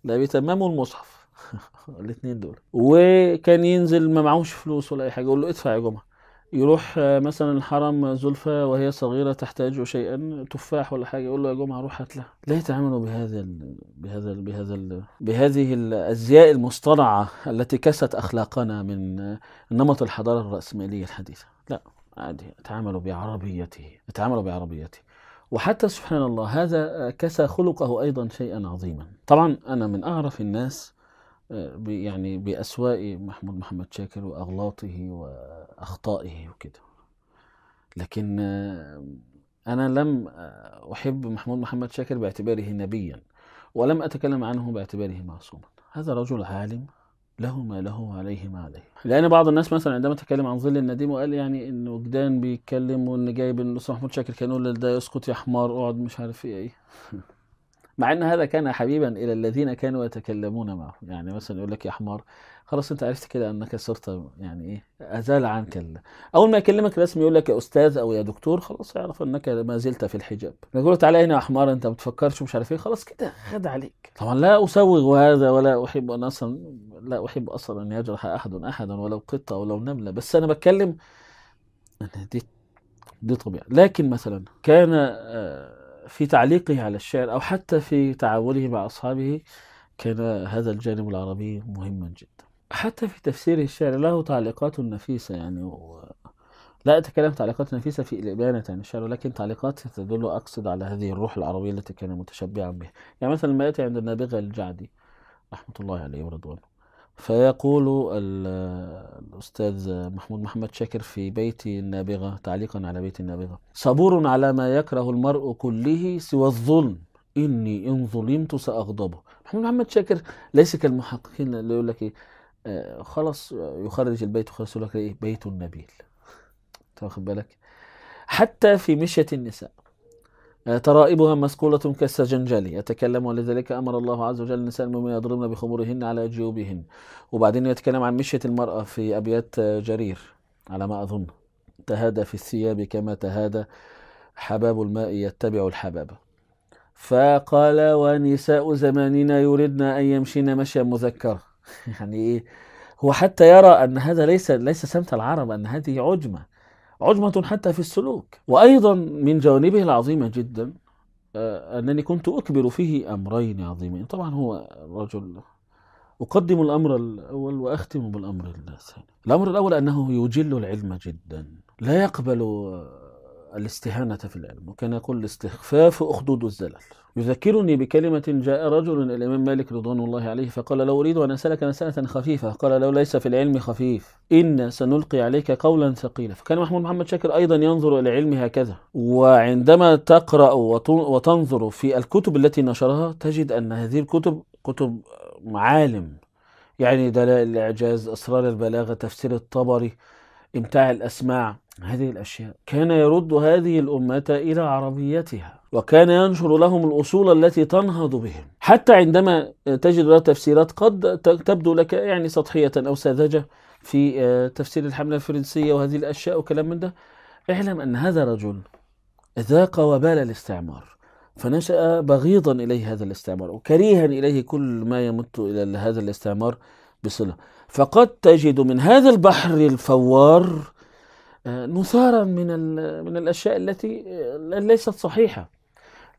لا بيتمموا المصحف الاثنين دول وكان ينزل ما معهوش فلوس ولا اي حاجه يقول له ادفع يا جمعه يروح آه، مثلا الحرم زلفى وهي صغيرة تحتاج شيئا تفاح ولا حاجة يقول له يا جمعة روح هات لها لا يتعاملوا بهذا الـ بهذا الـ بهذا الـ بهذه الأزياء المصطنعة التي كست أخلاقنا من آه، نمط الحضارة الرأسمالية الحديثة لا عادي يتعاملوا بعربيته يتعاملوا بعربيته وحتى سبحان الله هذا آه، كسى خلقه أيضا شيئا عظيما طبعا أنا من أعرف الناس يعني بأسواء محمود محمد شاكر وأغلاطه وأخطائه وكده لكن أنا لم أحب محمود محمد شاكر باعتباره نبيا ولم أتكلم عنه باعتباره معصوما هذا رجل عالم له ما له وعليه ما عليه لان بعض الناس مثلا عندما تكلم عن ظل النديم وقال يعني ان وجدان بيتكلم وان جايب ان محمود شاكر كان يقول ده يسقط يا حمار اقعد مش عارف ايه ايه مع ان هذا كان حبيبا الى الذين كانوا يتكلمون معه يعني مثلا يقول لك يا حمار خلاص انت عرفت كده انك صرت يعني ايه ازال عنك ال... اول ما يكلمك لازم يقول لك يا استاذ او يا دكتور خلاص يعرف انك ما زلت في الحجاب يقول تعالى هنا يا حمار انت ما بتفكرش ومش عارف ايه خلاص كده خد عليك طبعا لا اسوغ هذا ولا احب ان اصلا لا احب اصلا ان يجرح احد احدا ولو قطه ولو نمله بس انا بتكلم دي دي طبيعه لكن مثلا كان آه في تعليقه على الشعر أو حتى في تعامله مع أصحابه كان هذا الجانب العربي مهما جدا حتى في تفسيره الشعر له تعليقات نفيسة يعني و... لا أتكلم تعليقات نفيسة في الإبانة عن الشعر ولكن تعليقات تدل أقصد على هذه الروح العربية التي كان متشبعا بها يعني مثلا ما يأتي عند النابغة الجعدي رحمة الله عليه ورضوانه فيقول الأستاذ محمود محمد شاكر في بيت النابغة تعليقا على بيت النابغة صبور على ما يكره المرء كله سوى الظلم إني إن ظلمت سأغضبه محمود محمد شاكر ليس كالمحققين اللي يقول لك إيه آه، خلاص آه، يخرج البيت وخلاص يقول لك إيه بيت نبيل واخد بالك حتى في مشية النساء آه، ترائبها مسقولة كالسجنجل يتكلم ولذلك أمر الله عز وجل النساء المؤمنين يضربن بخمورهن على جيوبهن وبعدين يتكلم عن مشية المرأة في أبيات آه، جرير على ما أظن تهادى في الثياب كما تهادى حباب الماء يتبع الحباب فقال ونساء زماننا يريدن أن يمشين مشيا مذكرة يعني إيه هو حتى يرى أن هذا ليس ليس سمت العرب أن هذه عجمة عجمة حتى في السلوك وأيضا من جوانبه العظيمة جدا آه، أنني كنت أكبر فيه أمرين عظيمين طبعا هو رجل أقدم الأمر الأول وأختم بالأمر الثاني الأمر الأول أنه يجل العلم جدا لا يقبل الاستهانة في العلم وكان يقول الاستخفاف أخدود الزلل يذكرني بكلمة جاء رجل إلى الإمام مالك رضوان الله عليه فقال لو أريد أن أسألك مسألة خفيفة قال لو ليس في العلم خفيف إنا سنلقي عليك قولا ثقيلا فكان محمود محمد شاكر أيضا ينظر إلى العلم هكذا وعندما تقرأ وتنظر في الكتب التي نشرها تجد أن هذه الكتب كتب معالم يعني دلائل الإعجاز أسرار البلاغة تفسير الطبري امتاع الأسماع هذه الأشياء كان يرد هذه الأمة إلى عربيتها وكان ينشر لهم الأصول التي تنهض بهم حتى عندما تجد لها تفسيرات قد تبدو لك يعني سطحية أو ساذجة في آه، تفسير الحملة الفرنسية وهذه الأشياء وكلام من ده اعلم أن هذا رجل ذاق وبال الاستعمار فنشأ بغيضا إليه هذا الاستعمار وكريها إليه كل ما يمت إلى هذا الاستعمار بصلة فقد تجد من هذا البحر الفوار آه، نثارا من من الاشياء التي آه، ليست صحيحه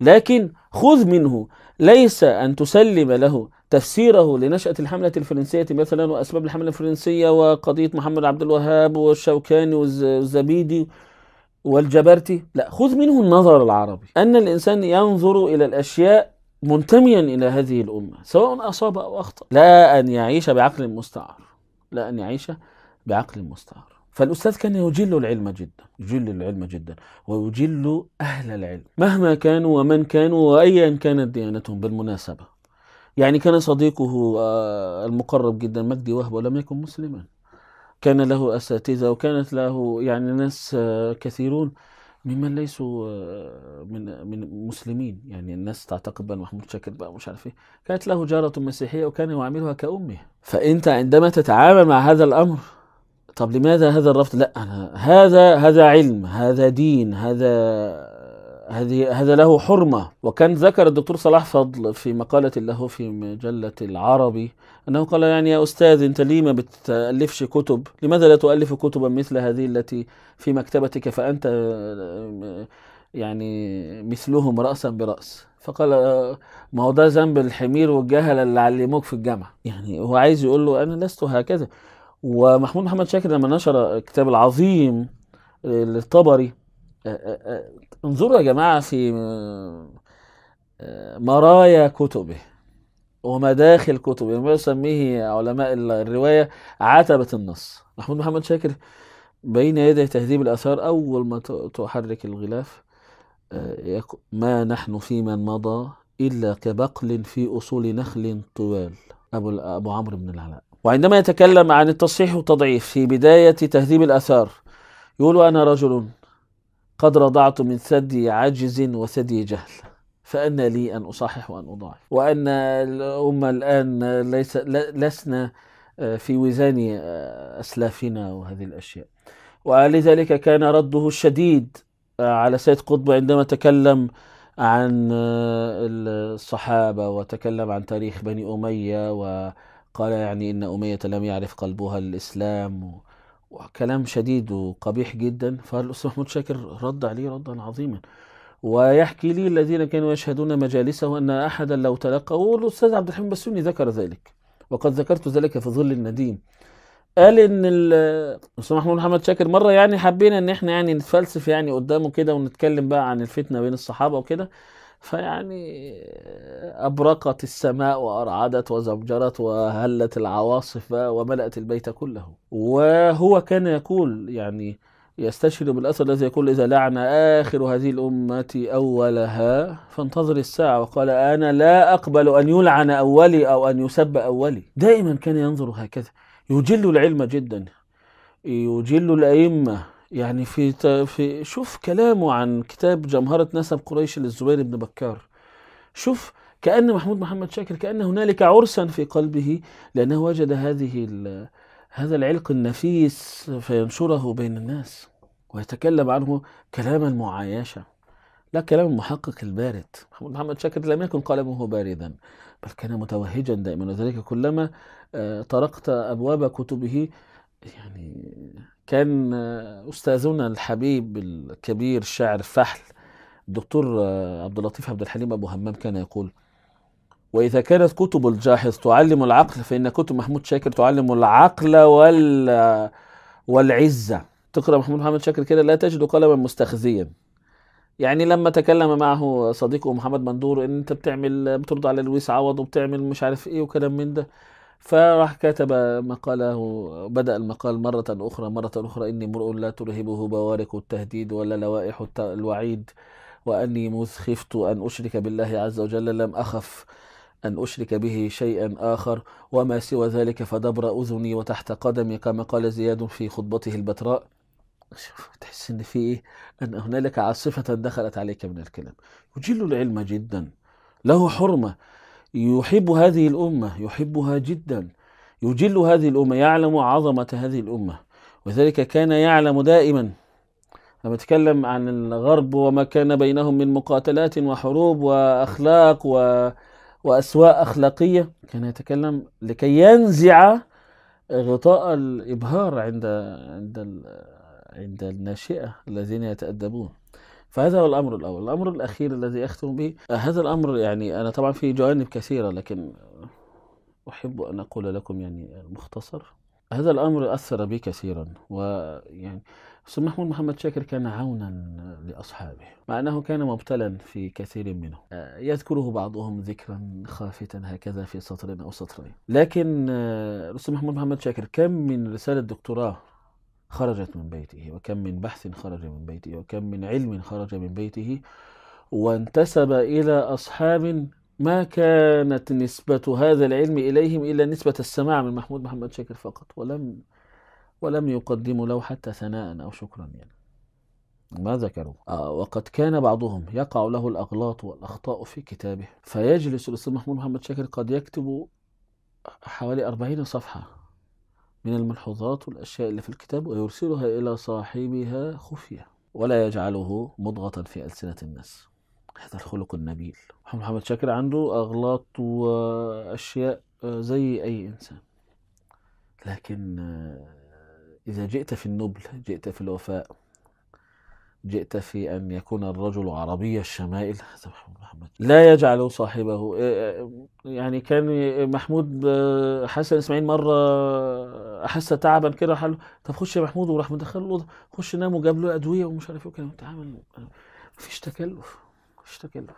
لكن خذ منه ليس ان تسلم له تفسيره لنشأة الحملة الفرنسية مثلا وأسباب الحملة الفرنسية وقضية محمد عبد الوهاب والشوكاني والزبيدي والجبرتي لا خذ منه النظر العربي أن الإنسان ينظر إلى الأشياء منتميا الى هذه الامه سواء اصاب او اخطا لا ان يعيش بعقل مستعار لا ان يعيش بعقل مستعار فالاستاذ كان يجل العلم جدا يجل العلم جدا ويجل اهل العلم مهما كانوا ومن كانوا وايا كانت ديانتهم بالمناسبه يعني كان صديقه آه، المقرب جدا مجدي وهب ولم يكن مسلما كان له اساتذه وكانت له يعني ناس آه، كثيرون ممن ليسوا آه، من من مسلمين يعني الناس تعتقد بقى محمود شاكر بقى مش عارف ايه كانت له جارة مسيحية وكان يعاملها كأمه فأنت عندما تتعامل مع هذا الأمر طب لماذا هذا الرفض لا أنا هذا هذا علم هذا دين هذا هذه هذا له حرمه وكان ذكر الدكتور صلاح فضل في مقاله له في مجله العربي انه قال يعني يا استاذ انت ليه ما بتالفش كتب؟ لماذا لا تؤلف كتبا مثل هذه التي في مكتبتك فانت يعني مثلهم راسا براس فقال ما هو ده ذنب الحمير والجهل اللي علموك في الجامعه يعني هو عايز يقول له انا لست هكذا ومحمود محمد شاكر لما نشر الكتاب العظيم آه، للطبري آه، آه، انظروا يا جماعة في آه، مرايا كتبه ومداخل كتبه يعني ما يسميه علماء الرواية عتبة النص محمود محمد شاكر بين يدي تهذيب الآثار أول ما تحرك الغلاف آه، ما نحن في من مضى إلا كبقل في أصول نخل طوال أبو أبو عمرو بن العلاء وعندما يتكلم عن التصحيح والتضعيف في بداية تهذيب الآثار يقول أنا رجل قد رضعت من ثدي عجز وثدي جهل فأن لي أن أصحح وأن أضاعف وأن الأمة الآن ليس لسنا آه، في وزان آه، أسلافنا وهذه الأشياء ولذلك كان رده الشديد آه، على سيد قطب عندما تكلم عن الصحابة وتكلم عن تاريخ بني أمية وقال يعني إن أمية لم يعرف قلبها الإسلام وكلام شديد وقبيح جدا فالأستاذ محمود شاكر رد عليه ردا عظيما ويحكي لي الذين كانوا يشهدون مجالسه أن أحدا لو تلقى والاستاذ عبد الحميد بسوني ذكر ذلك وقد ذكرت ذلك في ظل النديم قال ان الاستاذ محمود محمد شاكر مره يعني حبينا ان احنا يعني نتفلسف يعني قدامه كده ونتكلم بقى عن الفتنه بين الصحابه وكده فيعني أبرقت السماء وأرعدت وزمجرت وهلت العواصف وملأت البيت كله وهو كان يقول يعني يستشهد بالأثر الذي يقول إذا لعن آخر هذه الأمة أولها فانتظر الساعة وقال أنا لا أقبل أن يلعن أولي أو أن يسب أولي دائما كان ينظر هكذا يجل العلم جدا يجل الأئمة يعني في في شوف كلامه عن كتاب جمهرة نسب قريش للزبير بن بكار شوف كأن محمود محمد شاكر كأن هنالك عرسا في قلبه لأنه وجد هذه هذا العلق النفيس فينشره بين الناس ويتكلم عنه كلاما معايشا لا كلام المحقق البارد محمود محمد شاكر لم يكن قلمه باردا بل كان متوهجا دائما وذلك كلما آه، طرقت أبواب كتبه يعني كان أستاذنا الحبيب الكبير الشاعر فحل الدكتور عبد اللطيف عبد الحليم أبو همام كان يقول وإذا كانت كتب الجاحظ تعلم العقل فإن كتب محمود شاكر تعلم العقل وال والعزة تقرأ محمود محمد شاكر كده لا تجد قلما مستخزيا يعني لما تكلم معه صديقه محمد مندور ان انت بتعمل بترد على لويس عوض وبتعمل مش عارف ايه وكلام من ده فراح كتب مقاله بدأ المقال مرة أخرى مرة أخرى إني امرؤ لا ترهبه بوارق التهديد ولا لوائح الوعيد وأني مذ خفت أن أشرك بالله عز وجل لم أخف أن أشرك به شيئا آخر وما سوى ذلك فدبر أذني وتحت قدمي كما قال زياد في خطبته البتراء شوف تحس إن في إيه أن هنالك عاصفة دخلت عليك من الكلام يجل العلم جدا له حرمة يحب هذه الأمة يحبها جدا يجل هذه الأمة يعلم عظمة هذه الأمة وذلك كان يعلم دائما لما تكلم عن الغرب وما كان بينهم من مقاتلات وحروب وأخلاق و... وأسواء أخلاقية كان يتكلم لكي ينزع غطاء الإبهار عند عند عند الناشئة الذين يتأدبون فهذا هو الامر الاول، الامر الاخير الذي اختم به هذا الامر يعني انا طبعا في جوانب كثيره لكن احب ان اقول لكم يعني المختصر هذا الامر اثر بي كثيرا ويعني السيد محمود محمد شاكر كان عونا لاصحابه مع انه كان مبتلا في كثير منهم يذكره بعضهم ذكرا خافتا هكذا في سطر او سطرين لكن الاستاذ محمود محمد شاكر كم من رساله دكتوراه خرجت من بيته وكم من بحث خرج من بيته وكم من علم خرج من بيته وانتسب إلى أصحاب ما كانت نسبة هذا العلم إليهم إلا نسبة السماع من محمود محمد شاكر فقط ولم ولم يقدموا له حتى ثناء أو شكرا يعني ما ذكروا آه وقد كان بعضهم يقع له الأغلاط والأخطاء في كتابه فيجلس الأستاذ محمود محمد شاكر قد يكتب حوالي أربعين صفحة من الملحوظات والأشياء اللي في الكتاب ويرسلها إلى صاحبها خفية ولا يجعله مضغة في ألسنة الناس هذا الخلق النبيل محمد شاكر عنده أغلاط وأشياء زي أي إنسان لكن آه، إذا جئت في النبل جئت في الوفاء جئت في أن يكون الرجل عربي الشمائل محمد لا يجعل صاحبه إيه، إيه، يعني كان محمود آه، حسن إسماعيل مرة آه، أحس تعبا كده قال له طب خش يا محمود وراح مدخله الأوضة خش نام وجاب له أدوية ومش عارف إيه وكان متعامل مفيش تكلف مفيش تكلف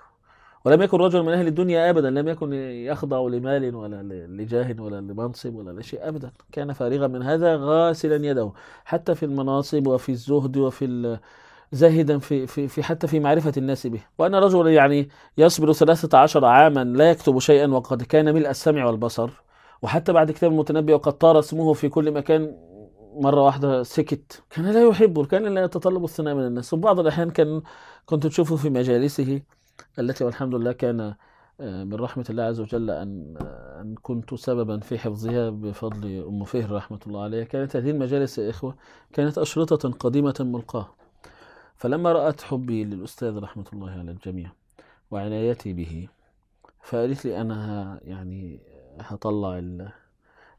ولم يكن رجل من أهل الدنيا أبدا لم يكن يخضع لمال ولا لجاه ولا لمنصب ولا لشيء أبدا كان فارغا من هذا غاسلا يده حتى في المناصب وفي الزهد وفي زاهدا في, في, في حتى في معرفة الناس به وأن رجلا يعني يصبر 13 عاما لا يكتب شيئا وقد كان ملء السمع والبصر وحتى بعد كتاب المتنبي وقد طار اسمه في كل مكان مرة واحدة سكت كان لا يحبه كان لا يتطلب الثناء من الناس وبعض الأحيان كان كنت تشوفه في مجالسه التي والحمد لله كان آه، من رحمة الله عز وجل أن آه، أن كنت سببا في حفظها بفضل أم فهر رحمة الله عليها كانت هذه المجالس يا إخوة كانت أشرطة قديمة ملقاة فلما رأت حبي للأستاذ رحمة الله على الجميع وعنايتي به فقالت لي أنا يعني هطلع ال...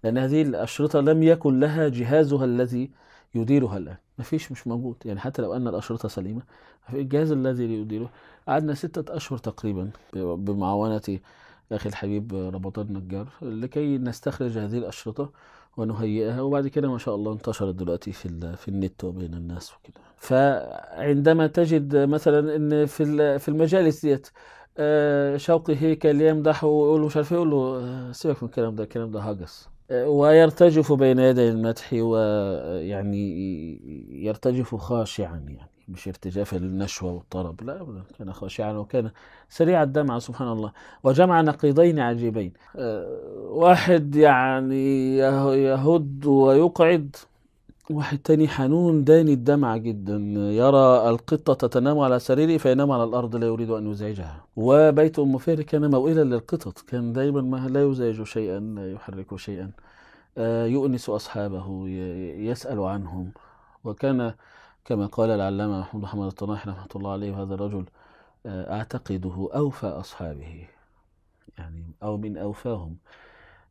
لأن هذه الأشرطة لم يكن لها جهازها الذي يديرها الآن ما فيش مش موجود يعني حتى لو أن الأشرطة سليمة الجهاز الذي يديره قعدنا ستة أشهر تقريبا بمعاونة أخي الحبيب رمضان نجار لكي نستخرج هذه الأشرطة ونهيئها وبعد كده ما شاء الله انتشرت دلوقتي في في النت وبين الناس وكده فعندما تجد مثلا ان في في المجالس ديت آه، شوقي هيكل يمدح ويقول مش عارف إيه، يقول له آه، سيبك من الكلام ده الكلام ده هجس آه، ويرتجف بين يدي المدح ويعني يرتجف خاشعا يعني مش ارتجاف النشوة والطرب لا كان خاشعا وكان سريع الدمعة سبحان الله وجمع نقيضين عجيبين آه، واحد يعني يهد ويقعد واحد تاني حنون داني الدمعة جدا يرى القطة تنام على سريره فينام على الأرض لا يريد أن يزعجها وبيت أم فهر كان موئلا للقطط كان دايما ما لا يزعج شيئا لا يحرك شيئا آه، يؤنس أصحابه يسأل عنهم وكان كما قال العلامة محمود محمد الطناحي رحمة الله عليه هذا الرجل آه، أعتقده أوفى أصحابه يعني أو من أوفاهم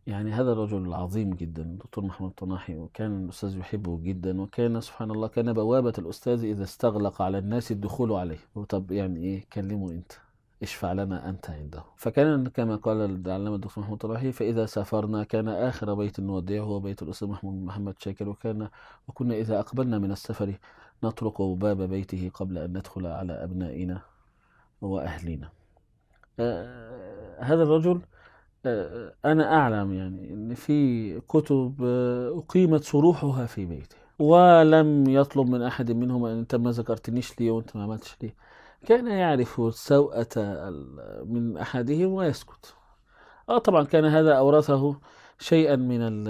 يعني هذا الرجل العظيم جدا الدكتور محمد الطناحي وكان الأستاذ يحبه جدا وكان سبحان الله كان بوابة الأستاذ إذا استغلق على الناس الدخول عليه طب يعني إيه كلمه أنت اشفع لنا أنت عنده فكان كما قال العلامة الدكتور محمد الطناحي فإذا سافرنا كان آخر بيت نودعه هو بيت الأستاذ محمود محمد شاكر وكان وكنا إذا أقبلنا من السفر نطرق باب بيته قبل أن ندخل على أبنائنا وأهلنا آه، هذا الرجل آه، أنا أعلم يعني أن في كتب آه، أقيمت شروحها في بيته ولم يطلب من أحد منهم أن أنت ما ذكرتنيش ليه وأنت ما عملتش ليه كان يعرف سوءة من أحدهم ويسكت آه طبعا كان هذا أورثه شيئا من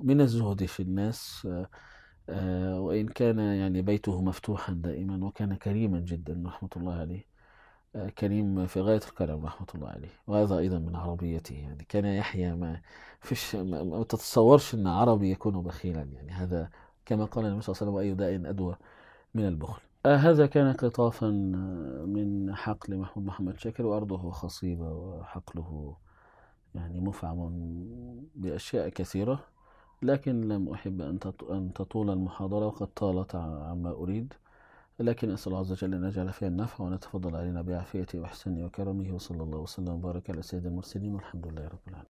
من الزهد في الناس آه آه، وإن كان يعني بيته مفتوحا دائما وكان كريما جدا رحمة الله عليه آه، كريم في غاية الكرم رحمة الله عليه وهذا أيضا من عربيته يعني كان يحيى ما فيش ما, تتصورش أن عربي يكون بخيلا يعني هذا كما قال النبي صلى الله عليه وسلم أي داء أدوى من البخل آه، هذا كان قطافا من حقل محمود محمد شاكر وأرضه خصيبة وحقله يعني مفعم بأشياء كثيرة لكن لم أحب أن تطول المحاضرة وقد طالت عما أريد لكن أسأل الله عز وجل أن يجعل فيها النفع وأن يتفضل علينا بعافيته وإحسانه وكرمه وصلى الله وسلم وبارك على سيد المرسلين والحمد لله رب العالمين